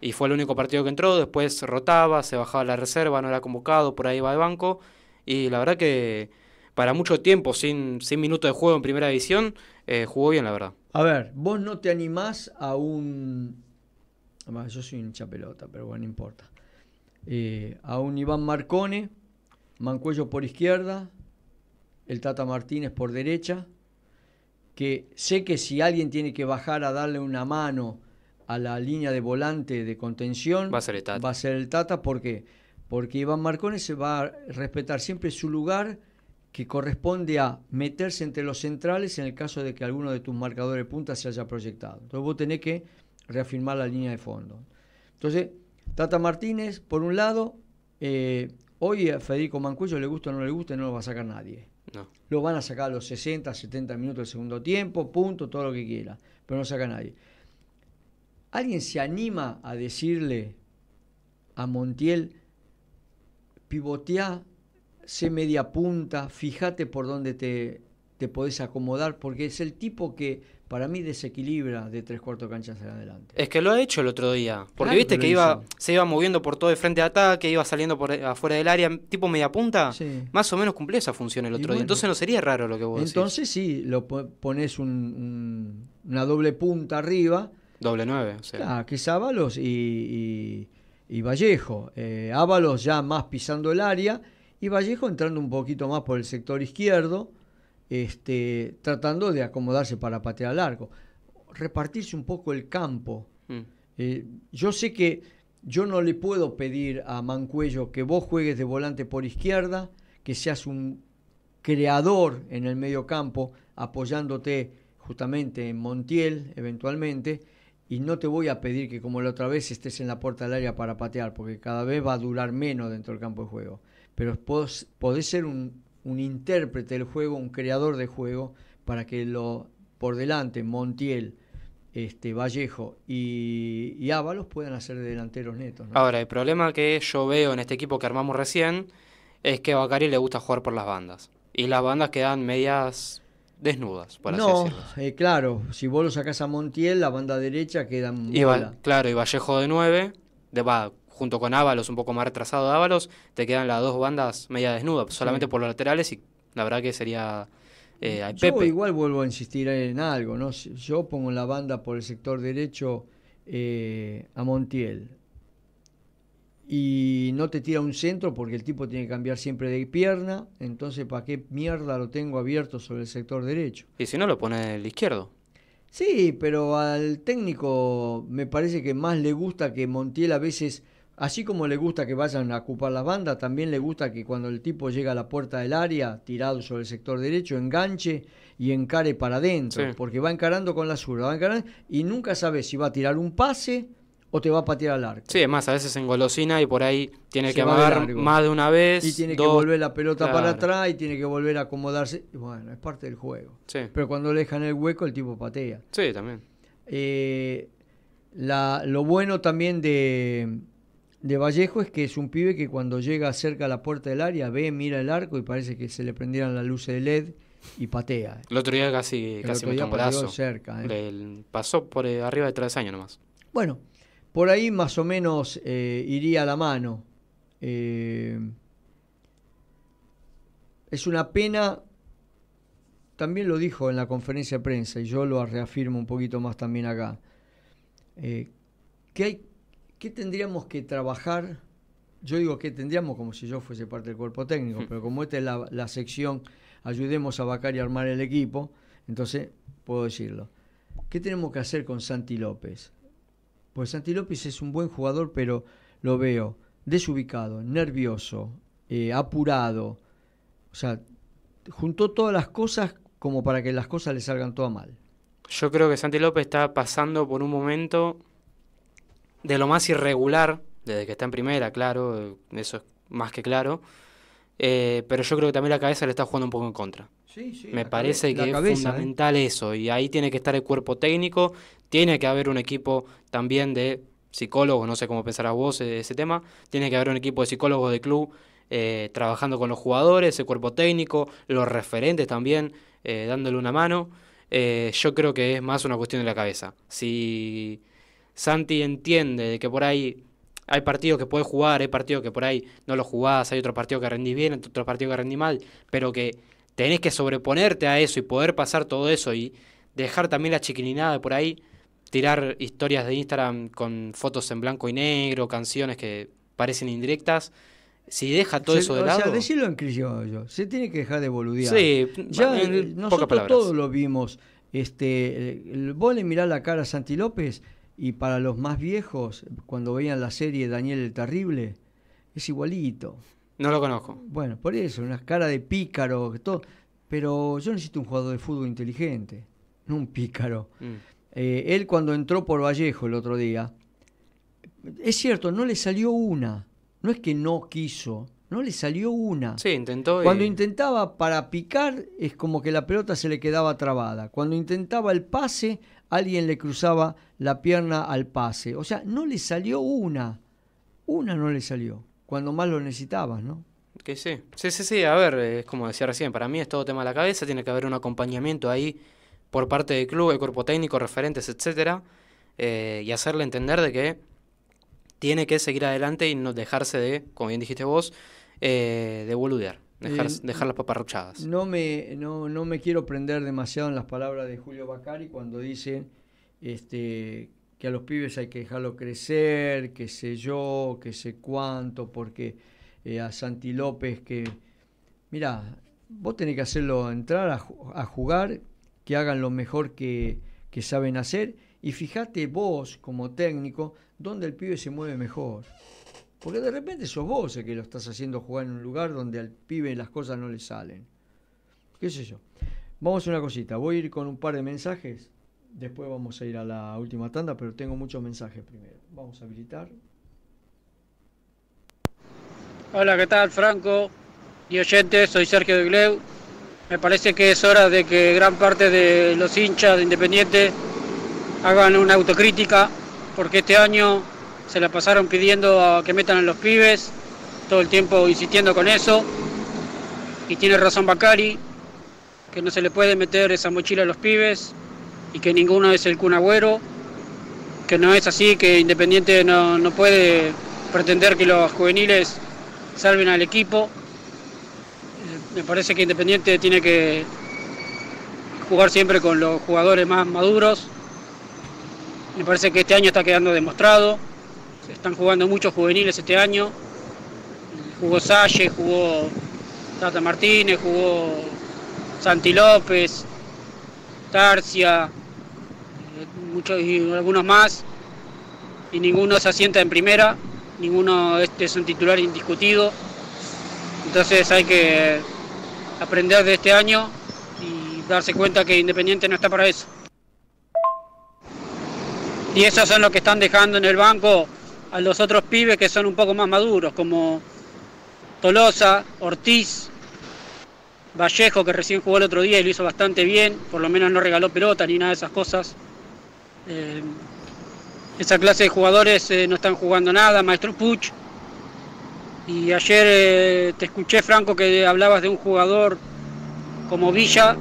Y fue el único partido que entró, después rotaba, se bajaba la reserva, no era convocado, por ahí va de banco. Y la verdad que para mucho tiempo, sin, sin minutos de juego en primera división, jugó bien, la verdad. A ver, vos no te animás a un Además, yo soy un hincha pelota, pero bueno, no importa. Eh, a un Iván Marcone, Mancuello por izquierda, el Tata Martínez por derecha, que sé que si alguien tiene que bajar a darle una mano a la línea de volante de contención, va a ser el Tata. Va a porque, porque Iván Marcone se va a respetar siempre su lugar que corresponde a meterse entre los centrales en el caso de que alguno de tus marcadores de punta se haya proyectado. Entonces vos tenés que reafirmar la línea de fondo. Entonces, Tata Martínez, por un lado, eh, hoy a Federico Mancuello le gusta o no le gusta, no lo va a sacar nadie. No. Lo van a sacar a los 60, 70 minutos del segundo tiempo, punto, todo lo que quiera, pero no saca nadie. ¿Alguien se anima a decirle a Montiel, pivotea, sé media punta, fíjate por dónde te podés acomodar? Porque es el tipo que para mí desequilibra de tres cuartos canchas en adelante. Es que lo ha hecho el otro día. Porque viste que, iba, se iba moviendo por todo el frente de ataque, iba saliendo por afuera del área, tipo media punta. Más o menos cumplía esa función el otro día. Entonces no sería raro lo que vos decís. Entonces sí, lo pones una doble punta arriba. Doble nueve, o Claro, ah, que es Ábalos y, y, Vallejo. Eh, Ábalos ya más pisando el área y Vallejo entrando un poquito más por el sector izquierdo este, tratando de acomodarse para patear largo. Repartirse un poco el campo. Mm. Eh, yo sé que yo no le puedo pedir a Mancuello que vos juegues de volante por izquierda, que seas un creador en el medio campo, apoyándote justamente en Montiel eventualmente, y no te voy a pedir que como la otra vez estés en la puerta del área para patear, porque cada vez va a durar menos dentro del campo de juego. Pero podés ser un un intérprete del juego, un creador de juego, para que lo por delante Montiel, este, Vallejo y, Ábalos puedan hacer de delanteros netos. Ahora, el problema que yo veo en este equipo que armamos recién es que a Bacari le gusta jugar por las bandas. Y las bandas quedan medias desnudas, por no, así decirlo. Eh, claro, si vos lo sacás a Montiel, la banda derecha queda... muy claro, y Vallejo de 9, de, va, junto con Ábalos, un poco más retrasado de Ábalos, te quedan las dos bandas media desnudas, solamente por los laterales y la verdad que sería... Eh, Pepe. igual vuelvo a insistir en algo, ¿no? Yo pongo la banda por el sector derecho eh, a Montiel y no te tira un centro porque el tipo tiene que cambiar siempre de pierna, entonces ¿para qué mierda lo tengo abierto sobre el sector derecho? Y si no lo pone el izquierdo. Sí, pero al técnico me parece que más le gusta que Montiel a veces Así como le gusta que vayan a ocupar las bandas, también le gusta que cuando el tipo llega a la puerta del área, tirado sobre el sector derecho, enganche y encare para adentro, porque va encarando con la zurda, va encarando y nunca sabe si va a tirar un pase o te va a patear al arco. Sí, es más, a veces en golosina y por ahí tiene que amar más de una vez. Y tiene que volver la pelota para atrás y tiene que volver a acomodarse. Bueno, es parte del juego. Pero cuando le dejan el hueco, el tipo patea. Sí, también. Eh, lo bueno también de de Vallejo es que es un pibe que cuando llega cerca a la puerta del área ve, mira el arco y parece que se le prendieran las luces de LED y patea. El otro día casi, me casi ¿eh? pasó por eh, arriba de años nomás. Bueno, por ahí más o menos eh, iría a la mano. es una pena, también lo dijo en la conferencia de prensa y yo lo reafirmo un poquito más también acá, que hay ¿qué tendríamos que trabajar? Yo digo que tendríamos como si yo fuese parte del cuerpo técnico, hmm. pero como esta es la, sección, ayudemos a vacar y armar el equipo, entonces puedo decirlo. ¿Qué tenemos que hacer con Santi López? Pues Santi López es un buen jugador, pero lo veo desubicado, nervioso, eh, apurado. O sea, juntó todas las cosas como para que las cosas le salgan todas mal. Yo creo que Santi López está pasando por un momento de lo más irregular, desde que está en primera, claro, eso es más que claro. Eh, pero yo creo que también la cabeza le está jugando un poco en contra. Me parece que es ¿eh? fundamental eso, y ahí tiene que estar el cuerpo técnico, tiene que haber un equipo también de psicólogos, no sé cómo pensarás vos e-, ese tema, tiene que haber un equipo de psicólogos de club eh, trabajando con los jugadores, el cuerpo técnico, los referentes también, dándole una mano. yo creo que es más una cuestión de la cabeza. Si Santi entiende de que por ahí hay partidos que puedes jugar, hay partidos que por ahí no los jugás, hay otro partido que rendís bien, otro partido que rendís mal, pero que tenés que sobreponerte a eso y poder pasar todo eso y dejar también la chiquilinada de por ahí, tirar historias de Instagram con fotos en blanco y negro, canciones que parecen indirectas. Si deja todo eso de lado. O sea, decirlo en criollo, se tiene que dejar de boludear. Sí, eh, nosotros todos lo vimos. Este, eh, vos le mirás la cara a Santi López y para los más viejos, cuando veían la serie Daniel el Terrible, es igualito. No lo conozco. Bueno, por eso, una cara de pícaro, todo. Pero yo necesito un jugador de fútbol inteligente, no un pícaro. Mm. Eh, él cuando entró por Vallejo el otro día, es cierto, no le salió una. No es que no quiso, no le salió una. Sí, intentó. Cuando intentaba para picar, es como que la pelota se le quedaba trabada. Cuando intentaba el pase, alguien le cruzaba la pierna al pase. O sea, no le salió una. Una no le salió. Cuando más lo necesitabas, ¿no? Que sí. Sí, sí, sí. A ver, es como decía recién, para mí es todo tema de la cabeza. Tiene que haber un acompañamiento ahí por parte del club, el cuerpo técnico, referentes, etcétera. Eh, y hacerle entender de que tiene que seguir adelante y no dejarse de, como bien dijiste vos, eh, de boludear. Eh, dejar, las paparruchadas. No me, no, no me quiero prender demasiado en las palabras de Julio Bacari cuando dice este, que a los pibes hay que dejarlo crecer, que sé yo, que sé cuánto, porque eh, a Santi López que, mira, vos tenés que hacerlo entrar a, jugar, que hagan lo mejor que, que saben hacer y fíjate vos como técnico dónde el pibe se mueve mejor. Porque de repente sos vos el que lo estás haciendo jugar en un lugar donde al pibe las cosas no le salen. ¿Qué sé yo? Vamos a una cosita. Voy a ir con un par de mensajes. Después vamos a ir a la última tanda, pero tengo muchos mensajes primero. Vamos a habilitar. Hola, ¿qué tal, Franco? Y oyentes, soy Sergio de Gleu. Me parece que es hora de que gran parte de los hinchas de Independiente hagan una autocrítica, porque este año se la pasaron pidiendo a que metan a los pibes, todo el tiempo insistiendo con eso. Y tiene razón Bacari, que no se le puede meter esa mochila a los pibes y que ninguno es el cunagüero. que no es así, que Independiente no, no puede pretender que los juveniles salven al equipo. Eh, me parece que Independiente tiene que jugar siempre con los jugadores más maduros. Me parece que este año está quedando demostrado están jugando muchos juveniles este año. Jugó Salle, jugó Tata Martínez, jugó Santi López, Tarcia, eh, muchos y algunos más. Y ninguno se asienta en primera, ninguno este es un titular indiscutido. Entonces hay que aprender de este año y darse cuenta que Independiente no está para eso. Y esos son los que están dejando en el banco a los otros pibes que son un poco más maduros, como Tolosa, Ortiz, Vallejo, que recién jugó el otro día y lo hizo bastante bien, por lo menos no regaló pelota ni nada de esas cosas. Eh, esa clase de jugadores eh, no están jugando nada, Maestro Puch. Y ayer eh, te escuché, Franco, que hablabas de un jugador como Villa,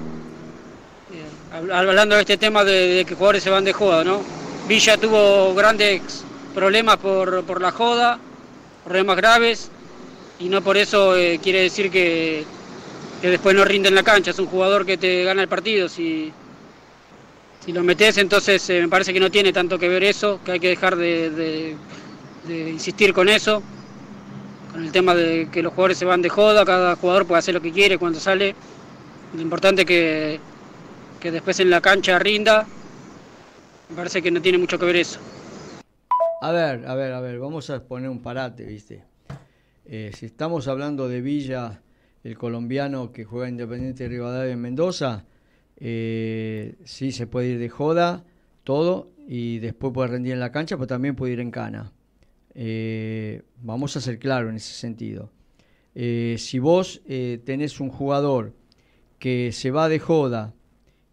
hablando de este tema de, que jugadores se van de juego, ¿no? Villa tuvo grandes problemas por, la joda, problemas graves, y no por eso eh, quiere decir que, después no rinde en la cancha. Es un jugador que te gana el partido. Si, si lo metes, entonces eh, me parece que no tiene tanto que ver eso, que hay que dejar de, insistir con eso con el tema de que los jugadores se van de joda, cada jugador puede hacer lo que quiere cuando sale. Lo importante es que después en la cancha rinda. Me parece que no tiene mucho que ver eso. A ver, a ver, a ver, vamos a poner un parate, ¿viste? Eh, si estamos hablando de Villa, el colombiano que juega Independiente de Rivadavia en Mendoza, eh, sí se puede ir de joda, todo, y después puede rendir en la cancha, pero también puede ir en cana. Eh, vamos a ser claros en ese sentido. si vos tenés un jugador que se va de joda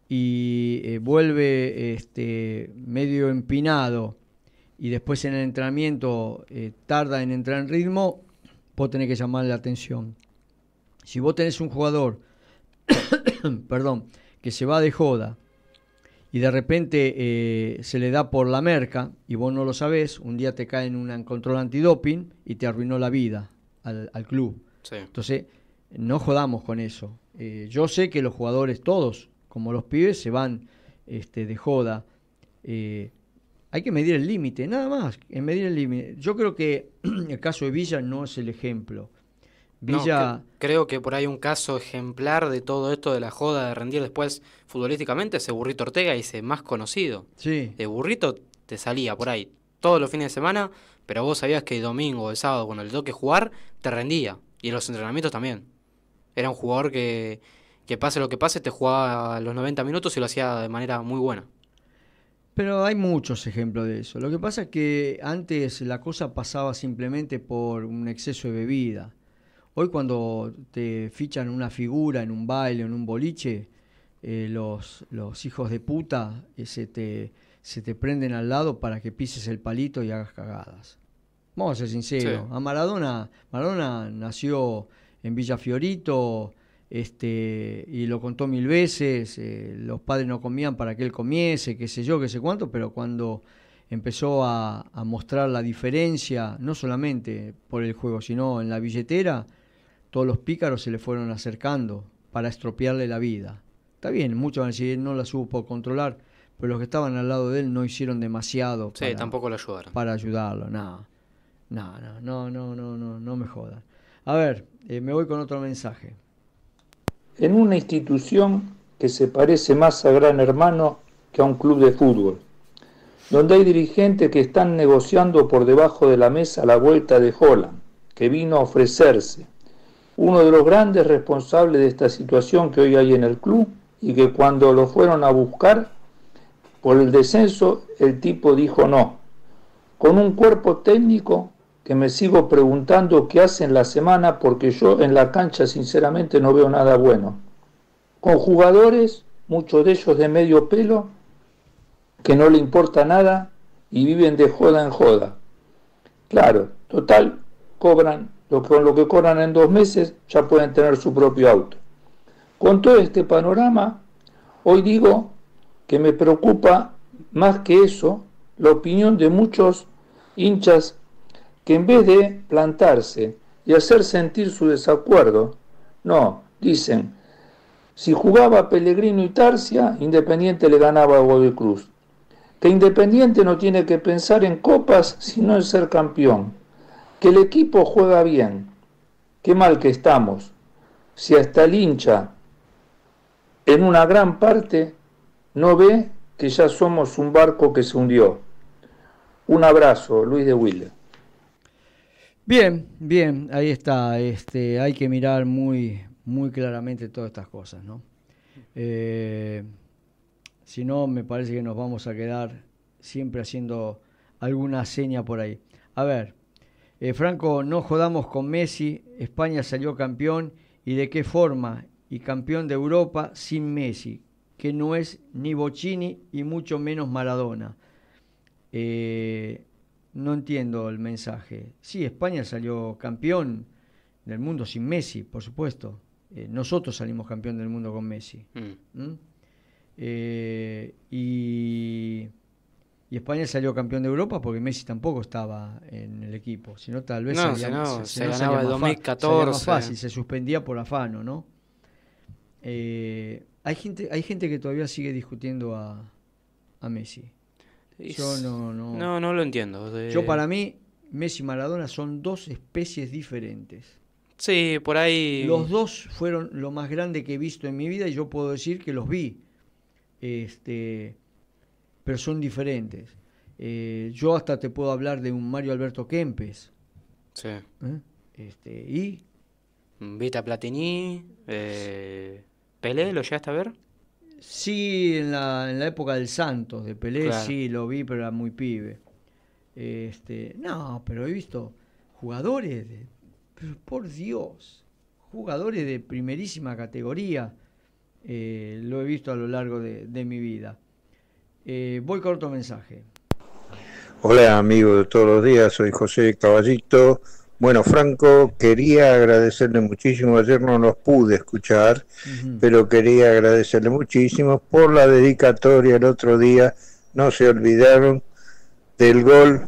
y vuelve este, medio empinado, y después en el entrenamiento eh, tarda en entrar en ritmo, vos tenés que llamar la atención. Si vos tenés un jugador, perdón, que se va de joda y de repente eh, se le da por la merca y vos no lo sabés, un día te cae en un control antidoping y te arruinó la vida al, club. Entonces, no jodamos con eso. Eh, yo sé que los jugadores todos, como los pibes, se van este, de joda hay que medir el límite, nada más, en medir el límite. Yo creo que el caso de Villa no es el ejemplo. Villa... creo que por ahí un caso ejemplar de todo esto de la joda de rendir después futbolísticamente es Burrito Ortega, y ese más conocido. Sí. De Burrito te salía por ahí todos los fines de semana, pero vos sabías que el domingo o el sábado cuando le toque jugar, te rendía. Y en los entrenamientos también. Era un jugador que, que pase lo que pase, te jugaba los 90 minutos y lo hacía de manera muy buena. Pero hay muchos ejemplos de eso. Lo que pasa es que antes la cosa pasaba simplemente por un exceso de bebida. Hoy cuando te fichan una figura en un baile, en un boliche, eh, los, hijos de puta eh, se, te, prenden al lado para que pises el palito y hagas cagadas. Vamos a ser sinceros. A Maradona, Maradona nació en Villa Fiorito, este, y lo contó mil veces, eh, los padres no comían para que él comiese, qué sé yo, qué sé cuánto, pero cuando empezó a, mostrar la diferencia, no solamente por el juego, sino en la billetera, todos los pícaros se le fueron acercando para estropearle la vida. Está bien, muchos van a decir, eh, no la supo controlar, pero los que estaban al lado de él no hicieron demasiado. para, tampoco Para ayudarlo, nada. No, no, no, no, no, no, no me jodan. A ver, eh, me voy con otro mensaje en una institución que se parece más a Gran Hermano que a un club de fútbol, donde hay dirigentes que están negociando por debajo de la mesa la vuelta de Holland, que vino a ofrecerse, uno de los grandes responsables de esta situación que hoy hay en el club y que cuando lo fueron a buscar por el descenso el tipo dijo no, con un cuerpo técnico que me sigo preguntando qué hacen la semana porque yo en la cancha sinceramente no veo nada bueno. Con jugadores, muchos de ellos de medio pelo, que no le importa nada y viven de joda en joda. Claro, total, cobran, lo con lo que cobran en dos meses ya pueden tener su propio auto. Con todo este panorama, hoy digo que me preocupa más que eso la opinión de muchos hinchas que en vez de plantarse y hacer sentir su desacuerdo, no, dicen, si jugaba Pellegrino y Tarsia, Independiente le ganaba a Godoy Cruz. Que Independiente no tiene que pensar en copas, sino en ser campeón. Que el equipo juega bien. Qué mal que estamos. Si hasta el hincha, en una gran parte, no ve que ya somos un barco que se hundió. Un abrazo, Luis de Wille. Bien, bien, ahí está. Este, hay que mirar muy, muy claramente todas estas cosas, ¿no? Eh, si no, me parece que nos vamos a quedar siempre haciendo alguna seña por ahí. A ver, eh, Franco, no jodamos con Messi. España salió campeón y de qué forma y campeón de Europa sin Messi, que no es ni Bocini y mucho menos Maradona. Eh, no entiendo el mensaje. Sí, España salió campeón del mundo sin Messi, por supuesto. Eh, nosotros salimos campeón del mundo con Messi. Mm. Eh, y, España salió campeón de Europa porque Messi tampoco estaba en el equipo. Sino tal vez se, ganaba el 2014. se suspendía por afano, ¿no? Eh, hay, gente, hay gente que todavía sigue discutiendo a Messi. Yo no, no. lo entiendo. Yo para mí, Messi y Maradona son dos especies diferentes. Sí, por ahí. Los dos fueron lo más grande que he visto en mi vida y yo puedo decir que los vi. Este, pero son diferentes. Eh, yo hasta te puedo hablar de un Mario Alberto Kempes. Sí. ¿Eh? Este, y. Vita Platini. Eh, ¿Pelé lo llegaste a ver? Sí, en la, época del Santos, de Pelé, sí, lo vi, pero era muy pibe. Este, no, pero he visto jugadores por Dios, jugadores de primerísima categoría. Eh, lo he visto a lo largo de, mi vida. Eh, voy con otro mensaje. Hola amigos de todos los días, soy José Caballito bueno, Franco, quería agradecerle muchísimo, ayer no los pude escuchar, pero quería agradecerle muchísimo por la dedicatoria el otro día, no se olvidaron del gol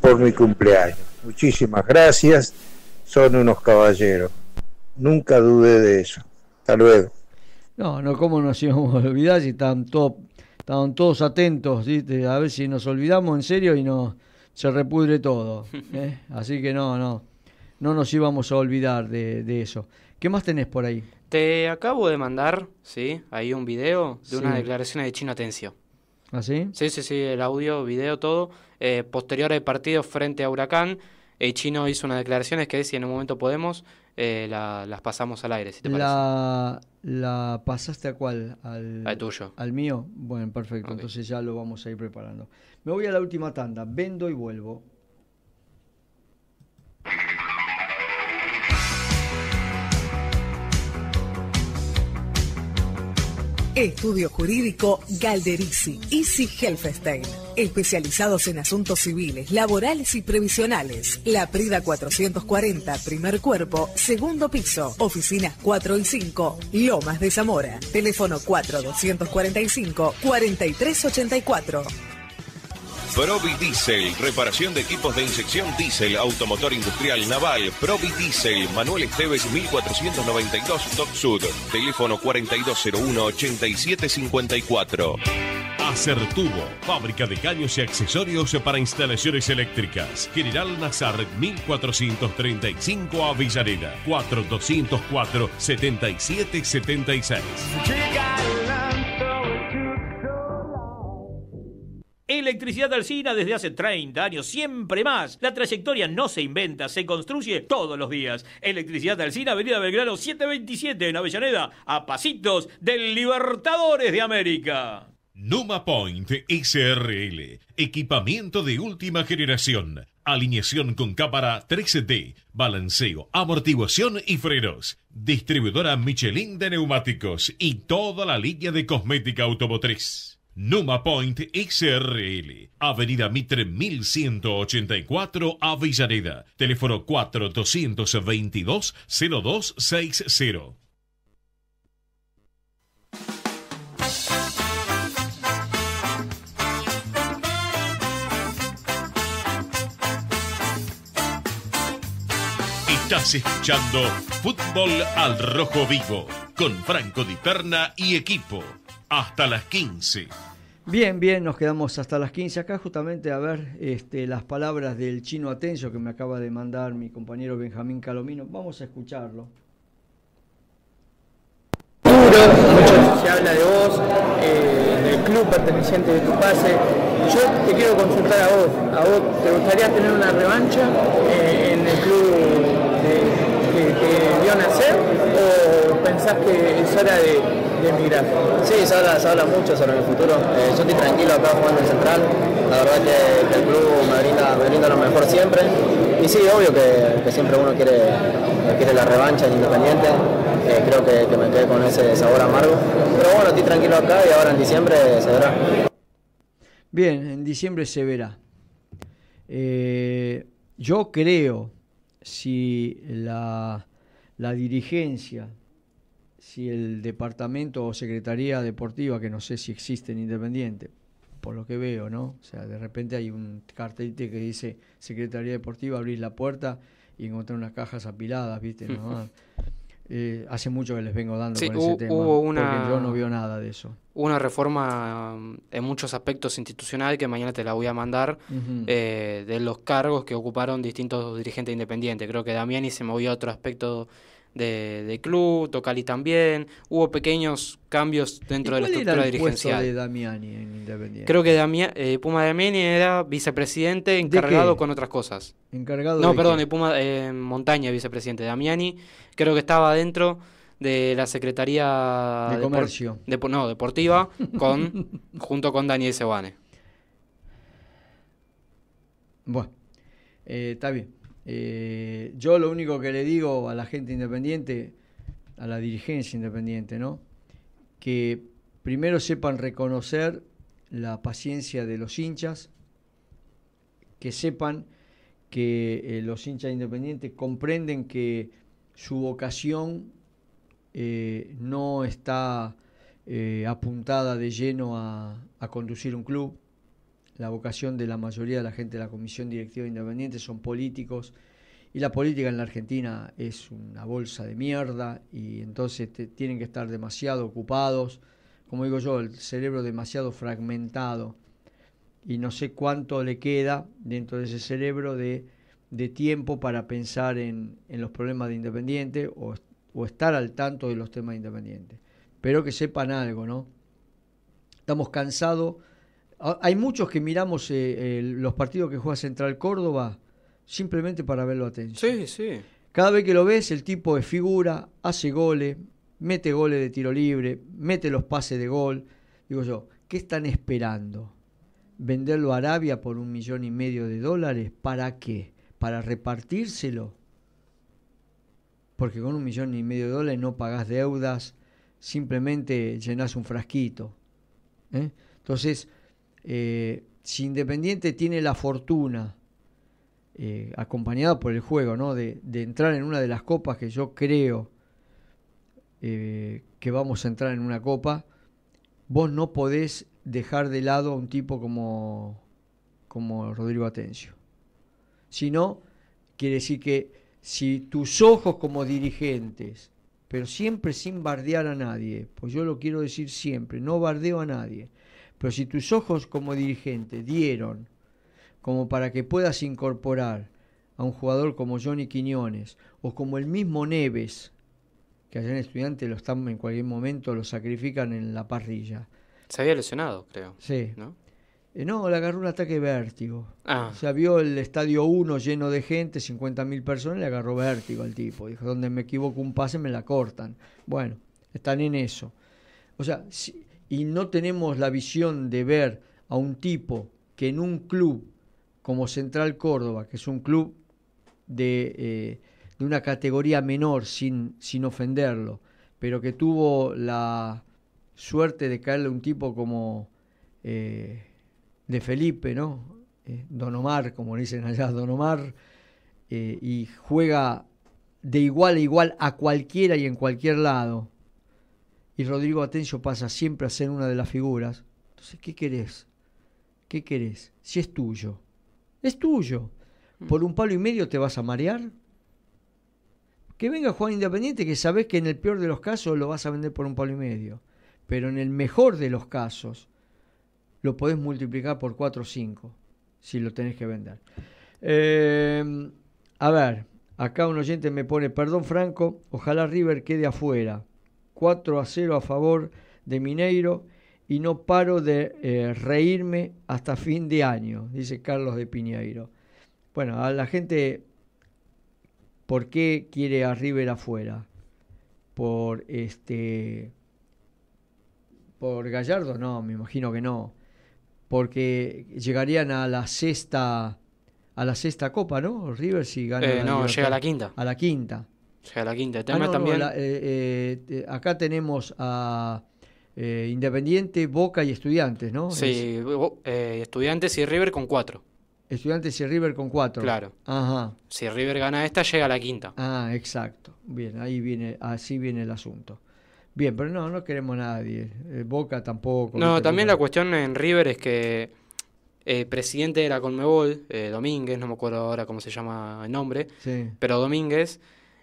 por mi cumpleaños. Muchísimas gracias, son unos caballeros, nunca dudé de eso. Hasta luego. No, no, ¿cómo nos íbamos a olvidar si estaban, estaban todos atentos? ¿sí? A ver si nos olvidamos en serio y nos se repudre todo. ¿eh? Así que no, no, no nos íbamos a olvidar de, eso. ¿Qué más tenés por ahí? Te acabo de mandar, sí, ahí un video de una declaración de Chino Atencio. ¿Ah, sí? Sí, sí, sí, el audio, video, todo. Eh, posterior al partido frente a Huracán, el eh, Chino hizo una declaración, es que si en un momento Podemos eh, la, las pasamos al aire, si te la, ¿La pasaste a cuál? Al, tuyo. ¿Al mío? Bueno, perfecto. Entonces ya lo vamos a ir preparando. Me voy a la última tanda. Vendo y vuelvo. Estudio Jurídico Galderici Easy Helfestein. Especializados en asuntos civiles, laborales y previsionales. La Prida 440, primer cuerpo, segundo piso, oficinas 4 y 5, Lomas de Zamora. Teléfono 4245 4384. Provi Diesel, reparación de equipos de inyección diésel, automotor industrial naval. Provi Diesel, Manuel Esteves 1492 Top Sud. Teléfono 4201-8754. Acertubo, fábrica de caños y accesorios para instalaciones eléctricas. General Nazar 1435 Avillareda 4204-7776. Electricidad Alcina desde hace 30 años, siempre más. La trayectoria no se inventa, se construye todos los días. Electricidad Alcina, Avenida Belgrano 727 en Avellaneda, a pasitos del Libertadores de América. Numa Point SRL, equipamiento de última generación, alineación con cámara 3D, balanceo, amortiguación y frenos, distribuidora Michelin de neumáticos y toda la línea de cosmética automotriz. Numa Point XRL, Avenida Mitre 1184, Avellaneda, teléfono 4222-0260. Estás escuchando Fútbol al Rojo Vivo con Franco Di Perna y equipo. Hasta las 15. Bien, bien, nos quedamos hasta las 15 acá justamente a ver este, las palabras del chino Atencio que me acaba de mandar mi compañero Benjamín Calomino. Vamos a escucharlo. Mucho se habla de vos, eh, del club perteneciente de tu pase. Yo te quiero consultar a vos. ¿A vos te gustaría tener una revancha eh, en el club de que vio nacer o pensás que es hora de, emigrar? Sí, se habla, habla mucho sobre el futuro. Eh, yo estoy tranquilo acá jugando en Central. La verdad que, el club me brinda, lo mejor siempre. Y sí, obvio que, siempre uno quiere, quiere la revancha en Independiente. Eh, creo que, me quedé con ese sabor amargo. Pero bueno, estoy tranquilo acá y ahora en diciembre se verá. Bien, en diciembre se verá. Eh, yo creo si la, la dirigencia, si el departamento o secretaría deportiva, que no sé si existe en Independiente, por lo que veo, ¿no? O sea, de repente hay un cartelito que dice Secretaría Deportiva, abrís la puerta y encontrar unas cajas apiladas, ¿viste? Eh, hace mucho que les vengo dando sí, con ese hubo Una, porque yo no vio nada de eso. una reforma mm, en muchos aspectos institucional que mañana te la voy a mandar eh, de los cargos que ocuparon distintos dirigentes independientes. Creo que Damiani se movió a otro aspecto de, club, Tocali también. Hubo pequeños cambios dentro de la estructura era dirigencial. de Damiani en Independiente? Creo que Damia, eh, Puma Damiani era vicepresidente encargado con otras cosas. Encargado. No, perdón, Puma eh, Montaña, vicepresidente. Damiani creo que estaba dentro de la Secretaría de Comercio. no, Deportiva, con, junto con Daniel Sebane. Bueno, eh, está bien. Eh, yo lo único que le digo a la gente independiente, a la dirigencia independiente, ¿no? Que primero sepan reconocer la paciencia de los hinchas, que sepan que eh, los hinchas independientes comprenden que su vocación eh, no está apuntada de lleno a, conducir un club, la vocación de la mayoría de la gente de la Comisión Directiva Independiente son políticos y la política en la Argentina es una bolsa de mierda y entonces tienen que estar demasiado ocupados, como digo yo, el cerebro demasiado fragmentado y no sé cuánto le queda dentro de ese cerebro de, tiempo para pensar en, los problemas de Independiente o, estar al tanto de los temas de Independiente. Pero que sepan algo, ¿no? Estamos cansados hay muchos que miramos eh, los partidos que juega Central Córdoba simplemente para verlo atención. Sí, sí. Cada vez que lo ves, el tipo es figura, hace goles, mete goles de tiro libre, mete los pases de gol. Digo yo, ¿qué están esperando? ¿Venderlo a Arabia por un millón y medio de dólares? ¿Para qué? ¿Para repartírselo? Porque con un millón y medio de dólares no pagás deudas, simplemente llenás un frasquito. ¿eh? Entonces, eh, si Independiente tiene la fortuna, eh, acompañada por el juego, De, entrar en una de las copas que yo creo eh, que vamos a entrar en una copa, vos no podés dejar de lado a un tipo como, como Rodrigo Atencio. Si no, quiere decir que si tus ojos como dirigentes, pero siempre sin bardear a nadie, pues yo lo quiero decir siempre, no bardeo a nadie, pero si tus ojos como dirigente dieron como para que puedas incorporar a un jugador como Johnny Quiñones o como el mismo Neves, que allá en estudiante lo están en cualquier momento, lo sacrifican en la parrilla. Se había lesionado, creo. Sí. ¿No? Eh, le agarró un ataque vértigo. Ah. vio el estadio 1 lleno de gente, 50.000 personas, le agarró vértigo al tipo. Dijo, donde me equivoco un pase me la cortan. Bueno, están en eso. O sea, si, y no tenemos la visión de ver a un tipo que en un club como Central Córdoba, que es un club de, eh, una categoría menor sin, sin ofenderlo, pero que tuvo la suerte de caerle a un tipo como eh, de Felipe, ¿no? Eh, Don Omar, como dicen allá, Don Omar, y juega de igual a igual a cualquiera y en cualquier lado y Rodrigo Atencio pasa siempre a ser una de las figuras. Entonces, ¿qué querés? ¿Qué querés? Si es tuyo. Es tuyo. Mm. ¿Por un palo y medio te vas a marear? Que venga Juan Independiente, que sabes que en el peor de los casos lo vas a vender por un palo y medio. Pero en el mejor de los casos lo podés multiplicar por 4 o 5 si lo tenés que vender. Eh, a ver, acá un oyente me pone, perdón Franco, ojalá River quede afuera. 4 a 0 a favor de Mineiro y no paro de eh, reírme hasta fin de año, dice Carlos de Piñeiro. Bueno, a la gente, ¿por qué quiere a River afuera? Por este. Por Gallardo, no, me imagino que no. Porque llegarían a la sexta. A la sexta copa, ¿no? River si gana. Eh, no, llega a la quinta. A la quinta. O sea, la quinta. Ah, también... Eh, eh, eh, acá tenemos a Independiente, Boca y Estudiantes, ¿no? Sí, Estudiantes y River con cuatro. Estudiantes y River con cuatro. Claro. Ajá. Si River gana esta, llega a la quinta. Ah, exacto. Bien, ahí viene, así viene el asunto. Bien, pero no, no queremos a nadie. Boca tampoco. No, también la cuestión en River es que el presidente era Conmebol, Domínguez, no me acuerdo ahora cómo se llama el nombre, pero Domínguez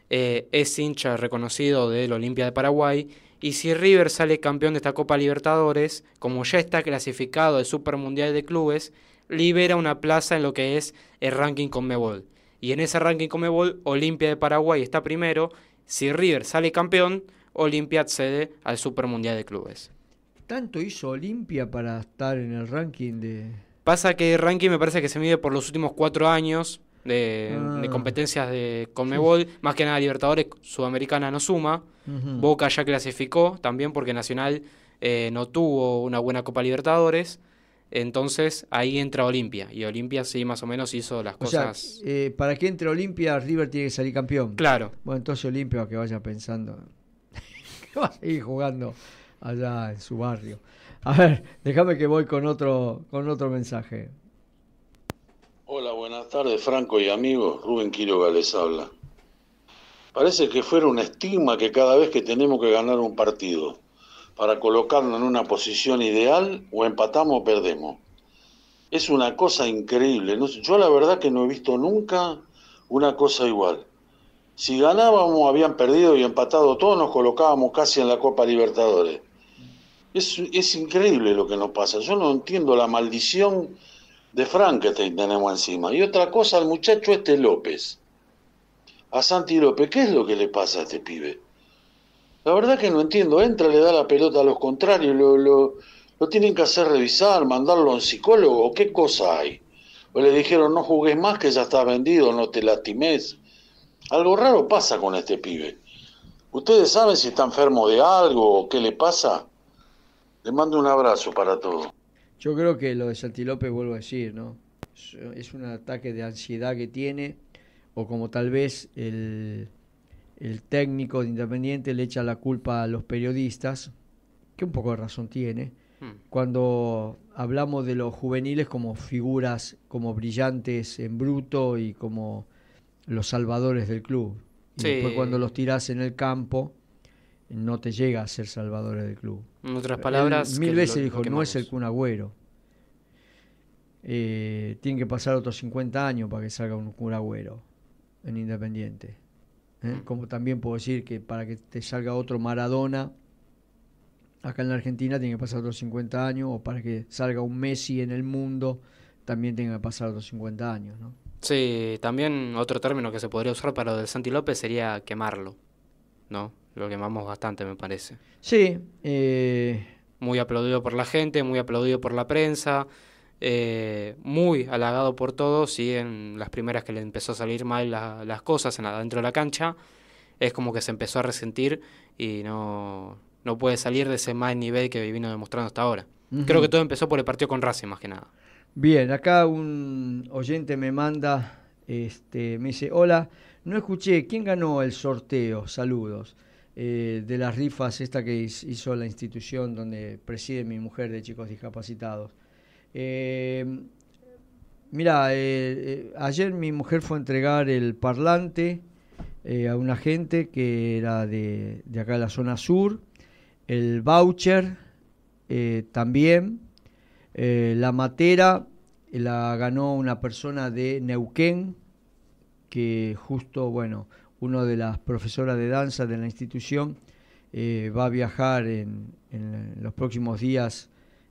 eh, es hincha reconocido del Olimpia de Paraguay. Y si River sale campeón de esta Copa Libertadores, como ya está clasificado al Super Mundial de Clubes, libera una plaza en lo que es el ranking Conmebol. Y en ese ranking Conmebol, Olimpia de Paraguay está primero. Si River sale campeón, Olimpia accede al Super Mundial de Clubes. ¿Tanto hizo Olimpia para estar en el ranking de...? Pasa que el ranking me parece que se mide por los últimos cuatro años, de, ah. de competencias de Conmebol, más que nada Libertadores, Sudamericana no suma, Boca ya clasificó también porque Nacional eh, no tuvo una buena Copa Libertadores. Entonces ahí entra Olimpia y Olimpia sí más o menos hizo las cosas. Eh, para que entre Olimpia, River tiene que salir campeón. Claro. Bueno, entonces Olimpia que vaya pensando, y jugando allá en su barrio. A ver, déjame que voy con otro, con otro mensaje. Hola, buenas tardes, Franco y amigos. Rubén Quiroga les habla. Parece que fuera un estigma que cada vez que tenemos que ganar un partido para colocarnos en una posición ideal, o empatamos o perdemos. Es una cosa increíble. Yo la verdad que no he visto nunca una cosa igual. Si ganábamos, habían perdido y empatado todos, nos colocábamos casi en la Copa Libertadores. Es, es increíble lo que nos pasa. Yo no entiendo la maldición de Frankenstein tenemos encima. Y otra cosa, al muchacho este López, a Santi López, ¿qué es lo que le pasa a este pibe? La verdad que no entiendo, entra, le da la pelota a los contrarios, lo, lo, lo tienen que hacer revisar, mandarlo a un psicólogo, ¿qué cosa hay? O le dijeron, no jugues más que ya está vendido, no te lastimes. Algo raro pasa con este pibe. ¿Ustedes saben si está enfermo de algo o qué le pasa? Le mando un abrazo para todos. Yo creo que lo de Santi López, vuelvo a decir, ¿no? Es un ataque de ansiedad que tiene, o como tal vez el, el técnico de Independiente le echa la culpa a los periodistas, que un poco de razón tiene, hmm. cuando hablamos de los juveniles como figuras, como brillantes en bruto y como los salvadores del club. Y cuando los tiras en el campo, no te llega a ser salvador del club. En otras palabras, mil veces dijo, que no es el Kun Agüero. Eh, tienen que pasar otros 50 años para que salga un Kun en Independiente. ¿eh? Mm. Como también puedo decir que para que te salga otro Maradona acá en la Argentina tiene que pasar otros 50 años, o para que salga un Messi en el mundo también tiene que pasar otros 50 años, ¿no? Sí, también otro término que se podría usar para lo del Santi López sería quemarlo, ¿no? lo quemamos bastante, me parece. Sí. Eh, muy aplaudido por la gente, muy aplaudido por la prensa, eh, muy halagado por todos y en las primeras que le empezó a salir mal las cosas en dentro de la cancha, es como que se empezó a resentir y no, puede salir de ese mal nivel que vino demostrando hasta ahora. Creo que todo empezó por el partido con Racing, más que nada. Bien, acá un oyente me manda, este, me dice, hola, no escuché, ¿quién ganó el sorteo? Saludos. Eh, de las rifas esta que hizo la institución donde preside mi mujer de chicos discapacitados. Eh, mira, eh, ayer mi mujer fue a entregar el parlante a una gente que era de, de, acá de la zona sur, el voucher también, la matera la ganó una persona de Neuquén, que justo, bueno, una de las profesoras de danza de la institución, eh, va a viajar en, los próximos días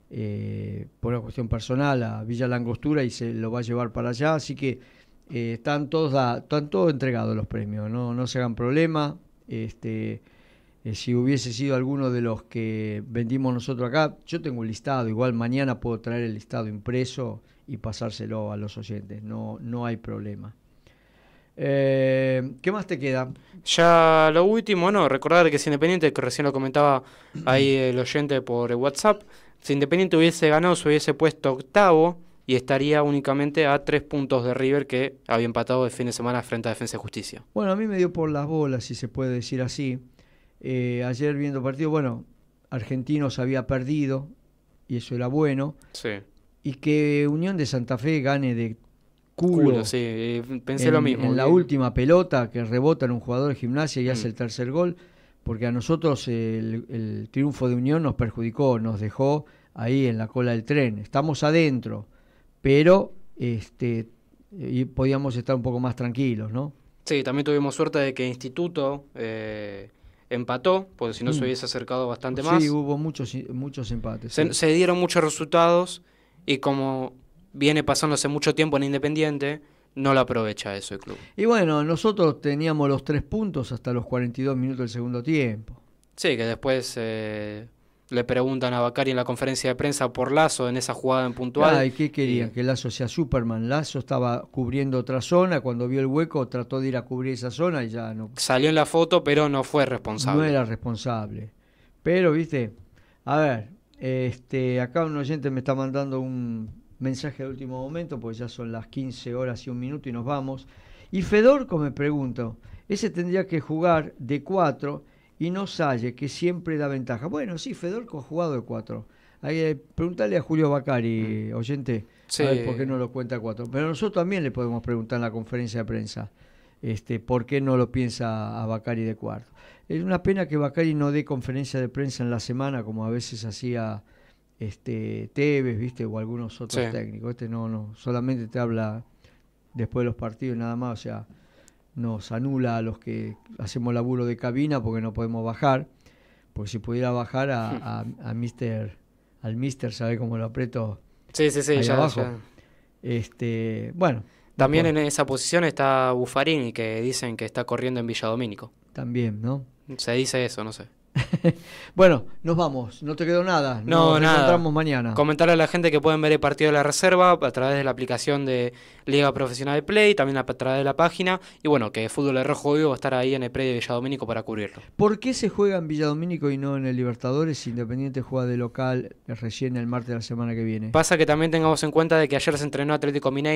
eh, por una cuestión personal a Villa Langostura y se lo va a llevar para allá, así que eh, están, todos entregados los premios, no, se hagan problema. Este, si hubiese sido alguno de los que vendimos nosotros acá, yo tengo el listado, igual mañana puedo traer el listado impreso y pasárselo a los oyentes, no, no hay problema. Eh, ¿Qué más te queda? Ya lo último, no, recordar que si Independiente, que recién lo comentaba ahí el oyente por WhatsApp, si Independiente hubiese ganado, se hubiese puesto octavo y estaría únicamente a tres puntos de River que había empatado de fin de semana frente a Defensa y Justicia. Bueno, a mí me dio por las bolas, si se puede decir así. Eh, ayer viendo partido, bueno, Argentinos había perdido y eso era bueno. Sí. Y que Unión de Santa Fe gane de culo. sí, eh, pensé lo mismo. En la última pelota que rebota en un jugador de gimnasia y hace mm. el tercer gol, porque a nosotros el, triunfo de Unión nos perjudicó, nos dejó ahí en la cola del tren. Estamos adentro, pero este, podíamos estar un poco más tranquilos, ¿no? Sí, también tuvimos suerte de que Instituto eh, empató, porque si no se mm. hubiese acercado bastante más. Sí, hubo muchos, muchos empates. se dieron muchos resultados y como viene pasándose mucho tiempo en Independiente, no lo aprovecha eso el club. Y bueno, nosotros teníamos los tres puntos hasta los 42 minutos del segundo tiempo. Sí, que después eh, le preguntan a Bacari en la conferencia de prensa por Lazo en esa jugada en puntual. ¿Y ¿qué quería? Que Lazo sea Superman. Lazo estaba cubriendo otra zona, cuando vio el hueco trató de ir a cubrir esa zona y ya no. Salió en la foto, pero no fue responsable. No era responsable. Pero, viste, a ver, este, acá un oyente me está mandando un mensaje de último momento, pues ya son las 15 horas y un minuto y nos vamos. Y Fedorco me pregunto, ese tendría que jugar de cuatro y no Salle, que siempre da ventaja. Bueno, sí, Fedorco ha jugado de 4. Eh, Pregúntale a Julio Bacari, mm. oyente, a ver por qué no lo cuenta cuatro. Pero nosotros también le podemos preguntar en la conferencia de prensa este, por qué no lo piensa a Bacari de cuarto. Es una pena que Bacari no dé conferencia de prensa en la semana, como a veces hacía este, Tevez, ¿viste? O algunos otros técnicos. Este no, no, solamente te habla después de los partidos, nada más. O sea, nos anula a los que hacemos laburo de cabina porque no podemos bajar. Porque si pudiera bajar a, hmm. a, Mister, al Mister, ¿sabe cómo lo aprieto? Sí, sí, sí, abajo. Este, bueno. También en esa posición está Buffarini, que dicen que está corriendo en Villa También, ¿no? Se dice eso, no sé. bueno, nos vamos, no te quedó nada. No, nos encontramos mañana. Comentar a la gente que pueden ver el partido de la reserva a través de la aplicación de Liga Profesional de Play, también a través de la página. Y bueno, que Fútbol de Rojo Vivo va a estar ahí en el predio de Villadomínico para cubrirlo. ¿Por qué se juega en Villadomínico y no en el Libertadores si Independiente juega de local recién el martes de la semana que viene? Pasa que también tengamos en cuenta de que ayer se entrenó Atlético Mineiro.